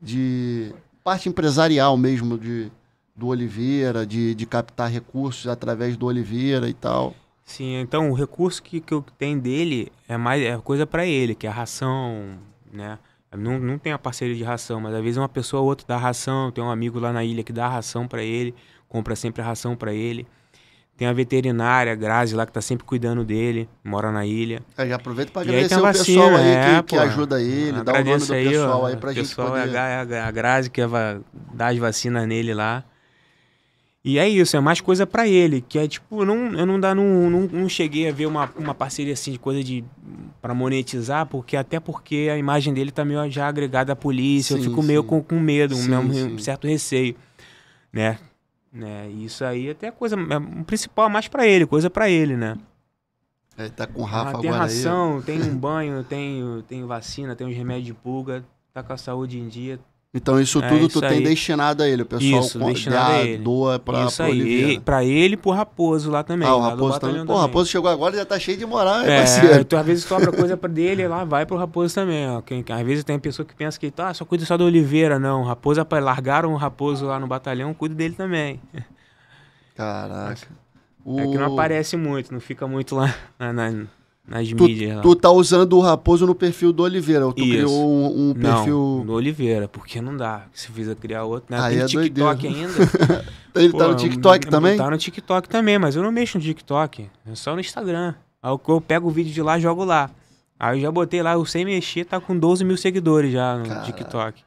de parte empresarial mesmo de do Oliveira, de, de captar recursos através do Oliveira e tal. Sim, então o recurso que, que eu tenho dele é mais é coisa para ele, que é a ração, né? Não, não tem a parceria de ração, mas às vezes uma pessoa ou outra dá ração, tem um amigo lá na ilha que dá ração para ele, compra sempre a ração para ele. Tem a veterinária, Grazi, lá que tá sempre cuidando dele, mora na ilha. É, já aproveita para agradecer o vacina, pessoal aí é, que, que, ajuda ele, dá o nome do aí, pessoal ó, aí pra gente poder... O pessoal é a, Grazi que dá as vacinas nele lá. E é isso, é mais coisa para ele, que é tipo, não, eu não, dá, não, não, não, cheguei a ver uma, uma parceria assim de coisa de para monetizar, porque até porque a imagem dele tá meio já agregada à polícia, sim, eu fico sim. meio com, com medo, sim, um, um certo receio, né? Né? isso aí é até é coisa principal mais para ele, coisa para ele, né? É, tá com o Rafa ah, tem agora. Tem ração, aí. tem um banho, tem, tem vacina, tem uns remédios de pulga, tá com a saúde em dia, então isso é, tudo isso tu aí. tem destinado a ele, o pessoal isso, com, destinado dá, a ele. doa é para Isso aí, para ele e pro Raposo lá também. Ah, o Raposo também. Pô, o Raposo chegou agora e já tá cheio de moral, é, parceiro. Tu, então, às vezes sobra coisa para dele, lá vai pro Raposo também, ó. Quem, às vezes tem pessoa que pensa que tá, só cuida só do Oliveira, não. O Raposo, é rapaz, largaram o Raposo lá no batalhão, cuida dele também. Caraca. É, o... é que não aparece muito, não fica muito lá na, na nas tu, mídias. Lá. Tu tá usando o Raposo no perfil do Oliveira, ou tu Isso. criou um, um perfil. Não, do Oliveira, porque não dá. Se fizer criar outro, né? Aí Tem é TikTok doideira. ainda. Ele Pô, tá no TikTok eu, também? Tá no TikTok também, mas eu não mexo no TikTok. É só no Instagram. Aí eu, eu pego o vídeo de lá jogo lá. Aí eu já botei lá, eu sem mexer, tá com 12 mil seguidores já no Caralho. TikTok.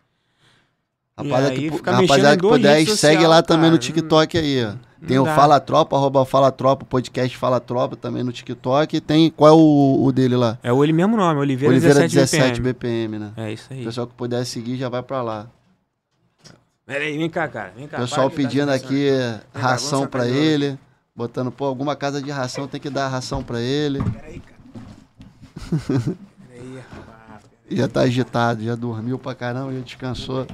Rapaziada, que, rapaziada que puder, segue lá cara. também no TikTok aí, ó. Tem Não o dá. Fala Tropa, arroba Fala Tropa, podcast Fala Tropa também no TikTok. Tem qual é o, o dele lá? É o ele mesmo nome, Oliveira, Oliveira 17, BPM. né? É isso aí. O pessoal que puder seguir já vai pra lá. Peraí, vem cá, cara. Vem cá. pessoal tá pedindo aqui atenção. ração pra ele, botando, pô, alguma casa de ração tem que dar ração pra ele. Peraí, cara. Peraí, rapaz. Já tá agitado, já dormiu pra caramba, já descansou.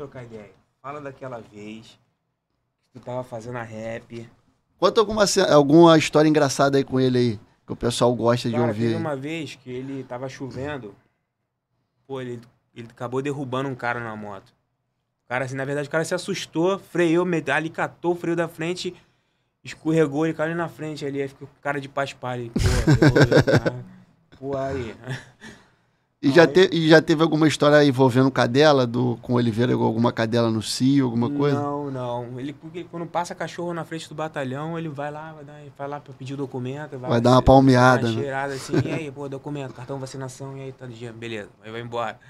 trocar ideia. Fala daquela vez que tu tava fazendo a rap. Conta alguma, alguma história engraçada aí com ele aí, que o pessoal gosta Cara, de ouvir. Teve uma vez que ele tava chovendo, pô, ele, ele acabou derrubando um cara na moto. O cara, assim, na verdade, o cara se assustou, freou, alicatou o freio da frente, escorregou, ele caiu na frente ali, aí ficou o cara de paspalho. Pô, pô, aí. E, já te, e já teve alguma história envolvendo cadela, do, com Oliveira, alguma cadela no cio, alguma coisa? Não, não. Ele, quando passa cachorro na frente do batalhão, ele vai lá, vai dar, vai lá pra pedir o documento. Vai, vai dar uma palmeada, uma né? assim, e aí, pô, documento, cartão vacinação, e aí, tá de dia, beleza. Aí vai embora.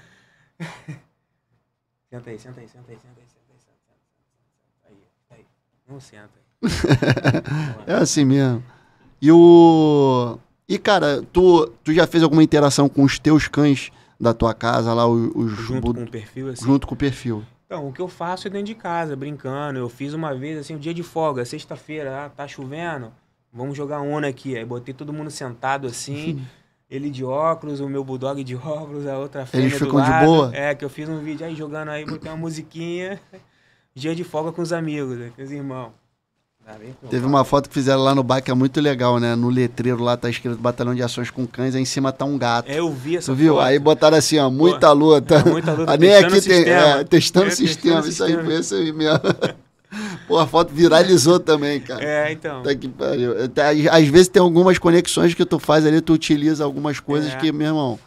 senta aí, senta aí, senta aí, senta aí, senta aí, senta aí, senta aí. Aí, aí. Não senta aí. é assim mesmo. E o... E, cara, tu, tu já fez alguma interação com os teus cães da tua casa lá, os. os junto com o perfil, assim? Junto com o perfil. Então, o que eu faço é dentro de casa, brincando. Eu fiz uma vez, assim, um dia de folga, sexta-feira, ah, tá chovendo, vamos jogar onda aqui. Aí botei todo mundo sentado assim, ele de óculos, o meu bulldog de óculos, a outra fêmea Eles ficam de boa? É, que eu fiz um vídeo aí jogando aí, botei uma musiquinha. Dia de folga com os amigos, né, com os irmãos. Teve uma foto que fizeram lá no bar que é muito legal, né? No letreiro lá tá escrito Batalhão de Ações com Cães, aí em cima tá um gato. É, eu vi essa tu viu? Foto. Aí botaram assim, ó, muita Pô, luta. É, muita luta. Nem aqui tem. É, testando o sistema. Isso aí foi isso aí mesmo. Pô, a foto viralizou também, cara. É, então. Tá que pariu. Às vezes tem algumas conexões que tu faz ali, tu utiliza algumas coisas é. que, meu irmão.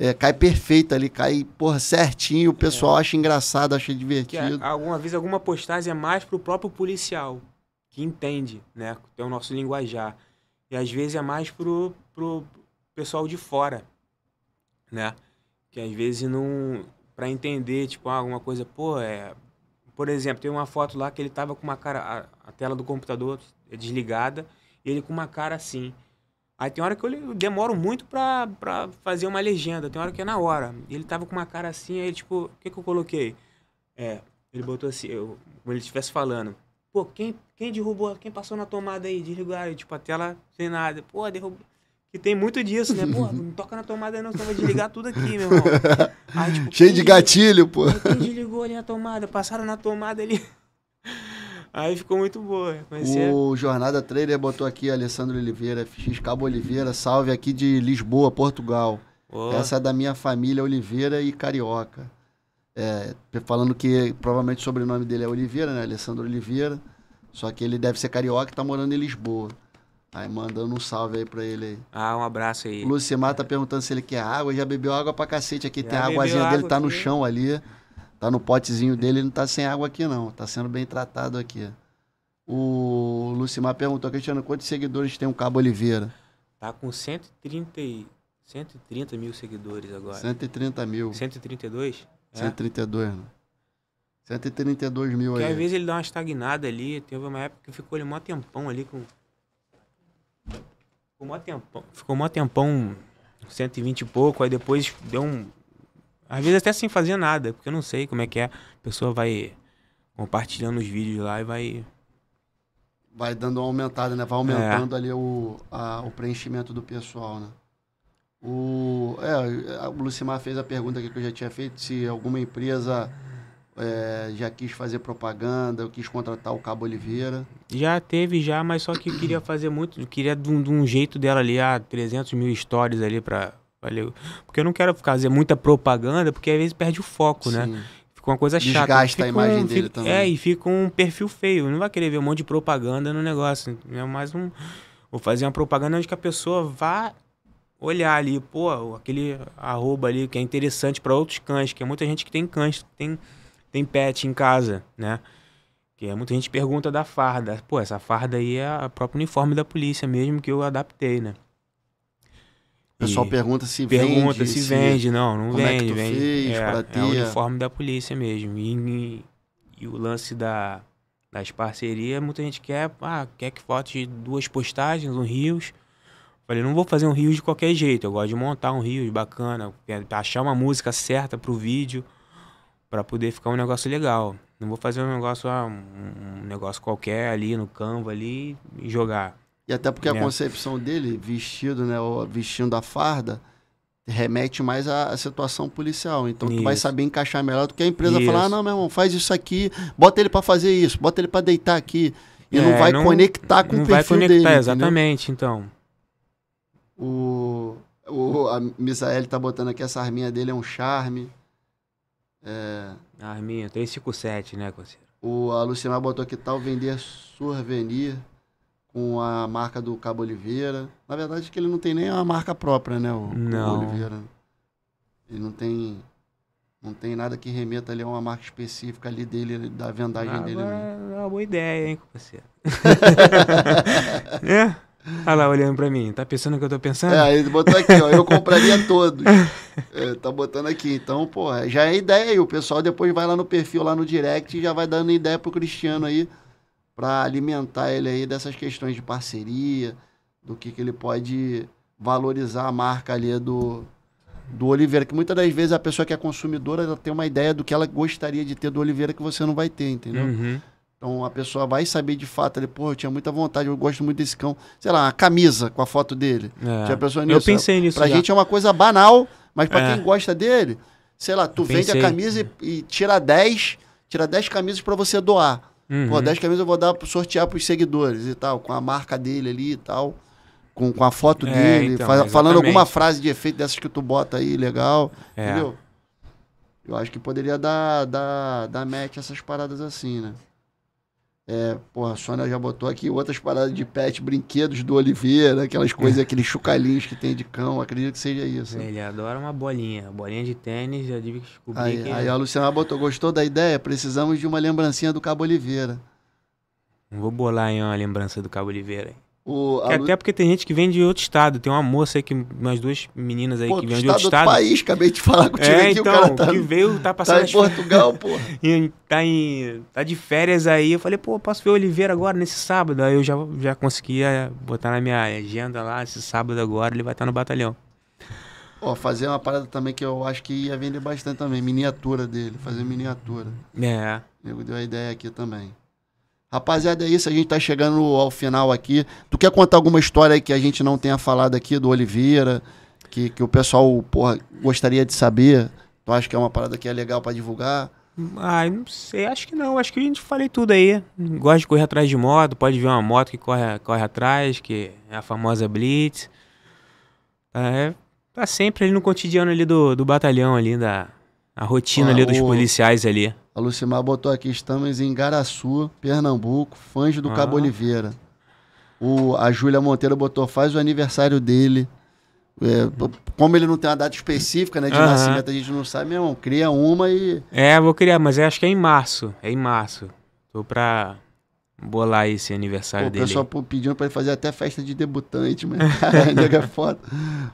É, cai perfeito ali, cai, porra, certinho, o pessoal é. acha engraçado, acha divertido. Que, é, alguma vez alguma postagem é mais pro próprio policial que entende, né? Tem o nosso linguajar. E às vezes é mais pro, pro pessoal de fora, né? Que às vezes não. para entender, tipo, ah, alguma coisa, pô, é. Por exemplo, tem uma foto lá que ele tava com uma cara. A, a tela do computador é desligada, e ele com uma cara assim. Aí tem hora que eu demoro muito pra, pra fazer uma legenda, tem hora que é na hora. Ele tava com uma cara assim, aí tipo, o que, que eu coloquei? É, ele botou assim, eu, como ele estivesse falando. Pô, quem, quem derrubou, quem passou na tomada aí, desligaram, tipo, a tela sem nada. Pô, derrubou. Que tem muito disso, né? Pô, não toca na tomada aí não, senão vai desligar tudo aqui, meu irmão. Aí, tipo, Cheio de gatilho, pô. Quem desligou ali a tomada, passaram na tomada ali. Aí ficou muito boa. O Jornada Trailer botou aqui Alessandro Oliveira, FX Cabo Oliveira, salve aqui de Lisboa, Portugal. Oh. Essa é da minha família Oliveira e Carioca. É, falando que provavelmente o sobrenome dele é Oliveira, né? Alessandro Oliveira. Só que ele deve ser carioca e tá morando em Lisboa. Aí mandando um salve aí pra ele aí. Ah, um abraço aí. Lucimar tá perguntando se ele quer água. Já bebeu água pra cacete aqui. Já tem a águazinha água dele, tá aqui. no chão ali. Tá no potezinho dele, não tá sem água aqui não. Tá sendo bem tratado aqui. O Lucimar perguntou, Cristiano, quantos seguidores tem o Cabo Oliveira? Tá com 130, 130 mil seguidores agora. 130 mil. 132? 132, é? né? 132 mil Porque aí. às vezes ele dá uma estagnada ali. Teve uma época que ficou ele mó tempão ali com. Ficou mó tempão. Ficou mó tempão, 120 e pouco. Aí depois deu um. Às vezes até sem fazer nada, porque eu não sei como é que é. A pessoa vai compartilhando os vídeos lá e vai. Vai dando uma aumentada, né? Vai aumentando é. ali o, a, o preenchimento do pessoal, né? O, é, o Lucimar fez a pergunta que eu já tinha feito, se alguma empresa é, já quis fazer propaganda, eu quis contratar o Cabo Oliveira. Já teve, já, mas só que eu queria fazer muito, queria de um, de um jeito dela ali, ah, 300 mil stories ali para Valeu. Porque eu não quero fazer muita propaganda, porque às vezes perde o foco, né? Sim. né? Fica uma coisa chata. Desgasta a imagem um, dele fica, também. É, e fica um perfil feio. Não vai querer ver um monte de propaganda no negócio. É né? mais um... Vou fazer uma propaganda onde que a pessoa vá olhar ali, pô, aquele arroba ali que é interessante para outros cães, que é muita gente que tem cães, tem, tem pet em casa, né? Que é, muita gente pergunta da farda. Pô, essa farda aí é a próprio uniforme da polícia mesmo que eu adaptei, né? O pessoal e pergunta se vende. Pergunta se, se vende, não, não como vende. É, que tu vende. Fez, é, é o uniforme da polícia mesmo. E, e, e o lance da, das parcerias, muita gente quer, ah, quer que foto de duas postagens, um rios. Falei, não vou fazer um rio de qualquer jeito. Eu gosto de montar um rio bacana, achar uma música certa pro vídeo, para poder ficar um negócio legal. Não vou fazer um negócio, ah, um negócio qualquer ali no Canva ali e jogar. E até porque né? a concepção dele, vestido, né, ou vestindo a farda, remete mais à, situação policial. Então isso. tu vai saber encaixar melhor do que a empresa isso. falar, ah, não, meu irmão, faz isso aqui, bota ele para fazer isso, bota ele para deitar aqui. E é, não vai não, conectar com não o perfil vai conectar, dele, Exatamente, entendeu? então. O, o, a Misael tá botando aqui essa arminha dele, é um charme. É... Arminha, 357, né, Conselho? O, a Lucimar botou que tal vender souvenir com a marca do Cabo Oliveira. Na verdade, que ele não tem nem uma marca própria, né? O não. Cabo Oliveira. Ele não tem. Não tem nada que remeta ali a uma marca específica ali dele, da vendagem ah, dele. É uma boa ideia, hein, parceiro? é. Né? Olha lá, olhando pra mim. Tá pensando o que eu tô pensando? É, ele botou aqui, ó. Eu compraria todos. É, tá botando aqui. Então, pô, já é ideia. aí. o pessoal depois vai lá no perfil, lá no direct, e já vai dando ideia pro Cristiano aí, pra alimentar ele aí dessas questões de parceria, do que, que ele pode valorizar a marca ali do, do Oliveira. Que muitas das vezes a pessoa que é consumidora, ela tem uma ideia do que ela gostaria de ter do Oliveira que você não vai ter, entendeu? Uhum. Então a pessoa vai saber de fato ali, pô, eu tinha muita vontade, eu gosto muito desse cão. Sei lá, a camisa com a foto dele. É. Tinha pessoa nisso. Eu pensei nisso. Pra já. gente é uma coisa banal, mas pra é. quem gosta dele, sei lá, tu vende a camisa e, e, tira 10, tira 10 camisas para você doar. Uhum. Pô, 10 camisas eu vou dar sortear pros seguidores e tal, com a marca dele ali e tal. Com, com a foto é, dele, então, fa falando alguma frase de efeito dessas que tu bota aí, legal. É. Entendeu? Eu acho que poderia dar, dar, dar match essas paradas assim, né? É, porra, a Sônia já botou aqui outras paradas de pet, brinquedos do Oliveira, aquelas coisas, aqueles chocalhinhos que tem de cão, acredito que seja isso. Ele adora uma bolinha, bolinha de tênis, Eu tive que descobrir. Aí, que aí a Luciana botou, gostou da ideia? Precisamos de uma lembrancinha do Cabo Oliveira. Vou bolar aí uma lembrança do Cabo Oliveira. O, Até Lu... porque tem gente que vem de outro estado. Tem uma moça aí, que, umas duas meninas aí pô, que vêm de outro estado. Outro país, acabei de falar contigo é, aqui. Então, o cara tá, que veio, tá passando. Tá em Portugal, pô. tá, em, tá de férias aí. Eu falei, pô, posso ver o Oliveira agora nesse sábado? Aí eu já, já consegui é, botar na minha agenda lá, esse sábado agora, ele vai estar tá no batalhão. Ó, fazer uma parada também que eu acho que ia vender bastante também, miniatura dele, fazer miniatura. É. Eu deu a ideia aqui também. Rapaziada, é isso. A gente está chegando ao final aqui. Tu quer contar alguma história que a gente não tenha falado aqui do Oliveira? Que, que o pessoal, porra, gostaria de saber? Tu acha que é uma parada que é legal para divulgar? Ah, não sei, acho que não. Acho que a gente falei tudo aí. Gosto de correr atrás de moto, pode ver uma moto que corre, corre atrás, que é a famosa Blitz. É, tá sempre ali no cotidiano ali do, do batalhão ali, da a rotina ah, ali dos o... policiais ali. A Lucimar botou aqui, estamos em Garaçu, Pernambuco, fãs do ah. Cabo Oliveira. O, a Júlia Monteiro botou, faz o aniversário dele. É, Como ele não tem uma data específica né, de uhum. nascimento, a gente não sabe, meu irmão, cria uma e. É, vou criar, mas acho que é em março. É em março. Tô pra bolar esse aniversário Pô, dele. O pessoal pedindo pra ele fazer até festa de debutante, mas nega é foda.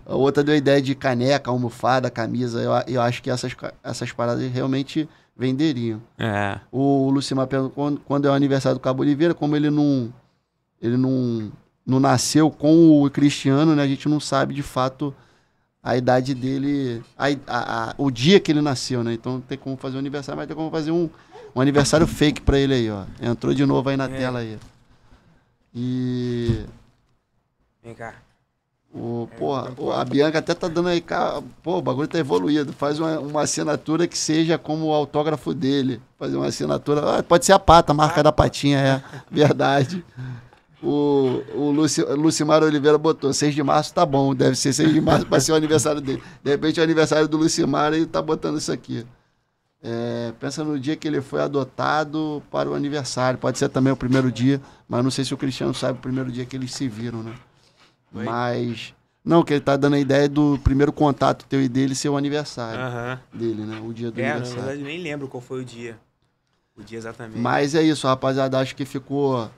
A outra deu a ideia de caneca, almofada, camisa. Eu, eu acho que essas, essas paradas realmente venderiam. É. O Lucimar quando, quando é o aniversário do Cabo Oliveira, como ele não ele não, não nasceu com o Cristiano, né? A gente não sabe de fato a idade dele, a, a, a, o dia que ele nasceu, né? Então não tem como fazer um aniversário, mas tem como fazer um, um aniversário fake para ele aí, ó. Entrou de novo aí na é. tela aí. E Vem cá. O, porra, a Bianca até tá dando aí. Pô, o bagulho tá evoluído. Faz uma, uma assinatura que seja como o autógrafo dele. Fazer uma assinatura. Ah, pode ser a pata, a marca da patinha, é verdade. O, o Lucimar Oliveira botou 6 de março, tá bom. Deve ser 6 de março para ser o aniversário dele. De repente é o aniversário do Lucimar e tá botando isso aqui. É, pensa no dia que ele foi adotado para o aniversário. Pode ser também o primeiro dia, mas não sei se o Cristiano sabe o primeiro dia que eles se viram, né? Oi? Mas. Não, que ele tá dando a ideia do primeiro contato teu e dele ser o aniversário dele, né? O dia do é, aniversário. É, nem lembro qual foi o dia. O dia exatamente. Mas é isso, rapaziada. Acho que ficou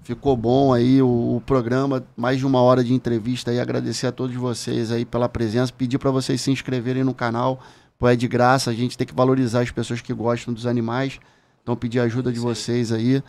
ficou bom aí o, o, programa, mais de uma hora de entrevista aí, agradecer a todos vocês aí pela presença, pedir para vocês se inscreverem no canal, pois é de graça, a gente tem que valorizar as pessoas que gostam dos animais, então pedir a ajuda de vocês aí.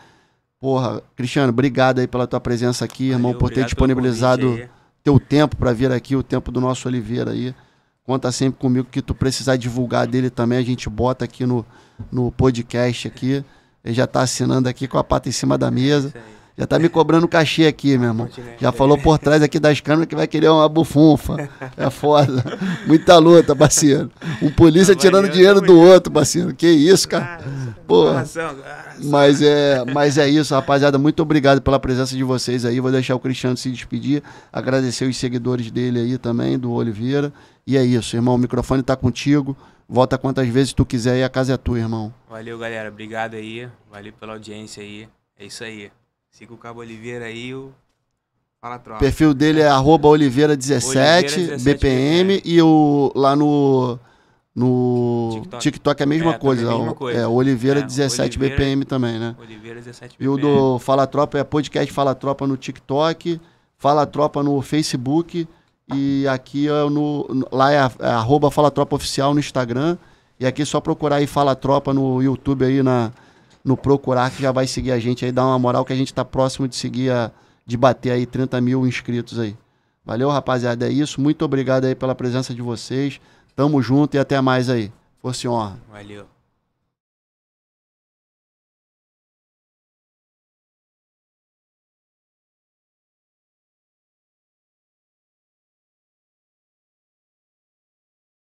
Porra, Cristiano, obrigado aí pela tua presença aqui, Valeu, irmão, por ter disponibilizado teu tempo para vir aqui, o tempo do nosso Oliveira aí. Conta sempre comigo que tu precisar divulgar dele também, a gente bota aqui no, no podcast aqui. Ele já está assinando aqui com a pata em cima da mesa. É já tá me cobrando cachê aqui, meu irmão. Já falou por trás aqui das câmeras que vai querer uma bufunfa. É foda. Muita luta, parceiro. Um polícia tá tirando dinheiro tá do outro, parceiro. Que isso, cara. Pô. Mas é, mas é isso, rapaziada. Muito obrigado pela presença de vocês aí. Vou deixar o Cristiano se despedir. Agradecer os seguidores dele aí também, do Oliveira. E é isso, irmão. O microfone tá contigo. Volta quantas vezes tu quiser e a casa é tua, irmão. Valeu, galera. Obrigado aí. Valeu pela audiência aí. É isso aí. Siga o Cabo Oliveira aí, o Fala O perfil dele é Oliveira17, BPM, e o lá no. No TikTok, TikTok é a mesma, é, coisa, é a mesma coisa. É, Oliveira 17 é, BPM também, né? Oliveira 17 BPM. E o do Fala Tropa é podcast Fala Tropa no TikTok, Fala Tropa no Facebook e aqui é no, lá é, é arroba Fala Tropa Oficial no Instagram. E aqui é só procurar aí Fala Tropa no YouTube aí na, no procurar, que já vai seguir a gente aí, dar uma moral que a gente está próximo de seguir, a, de bater aí 30 mil inscritos aí. Valeu, rapaziada, é isso. Muito obrigado aí pela presença de vocês. Tamo junto e até mais aí. Força e honra. Valeu.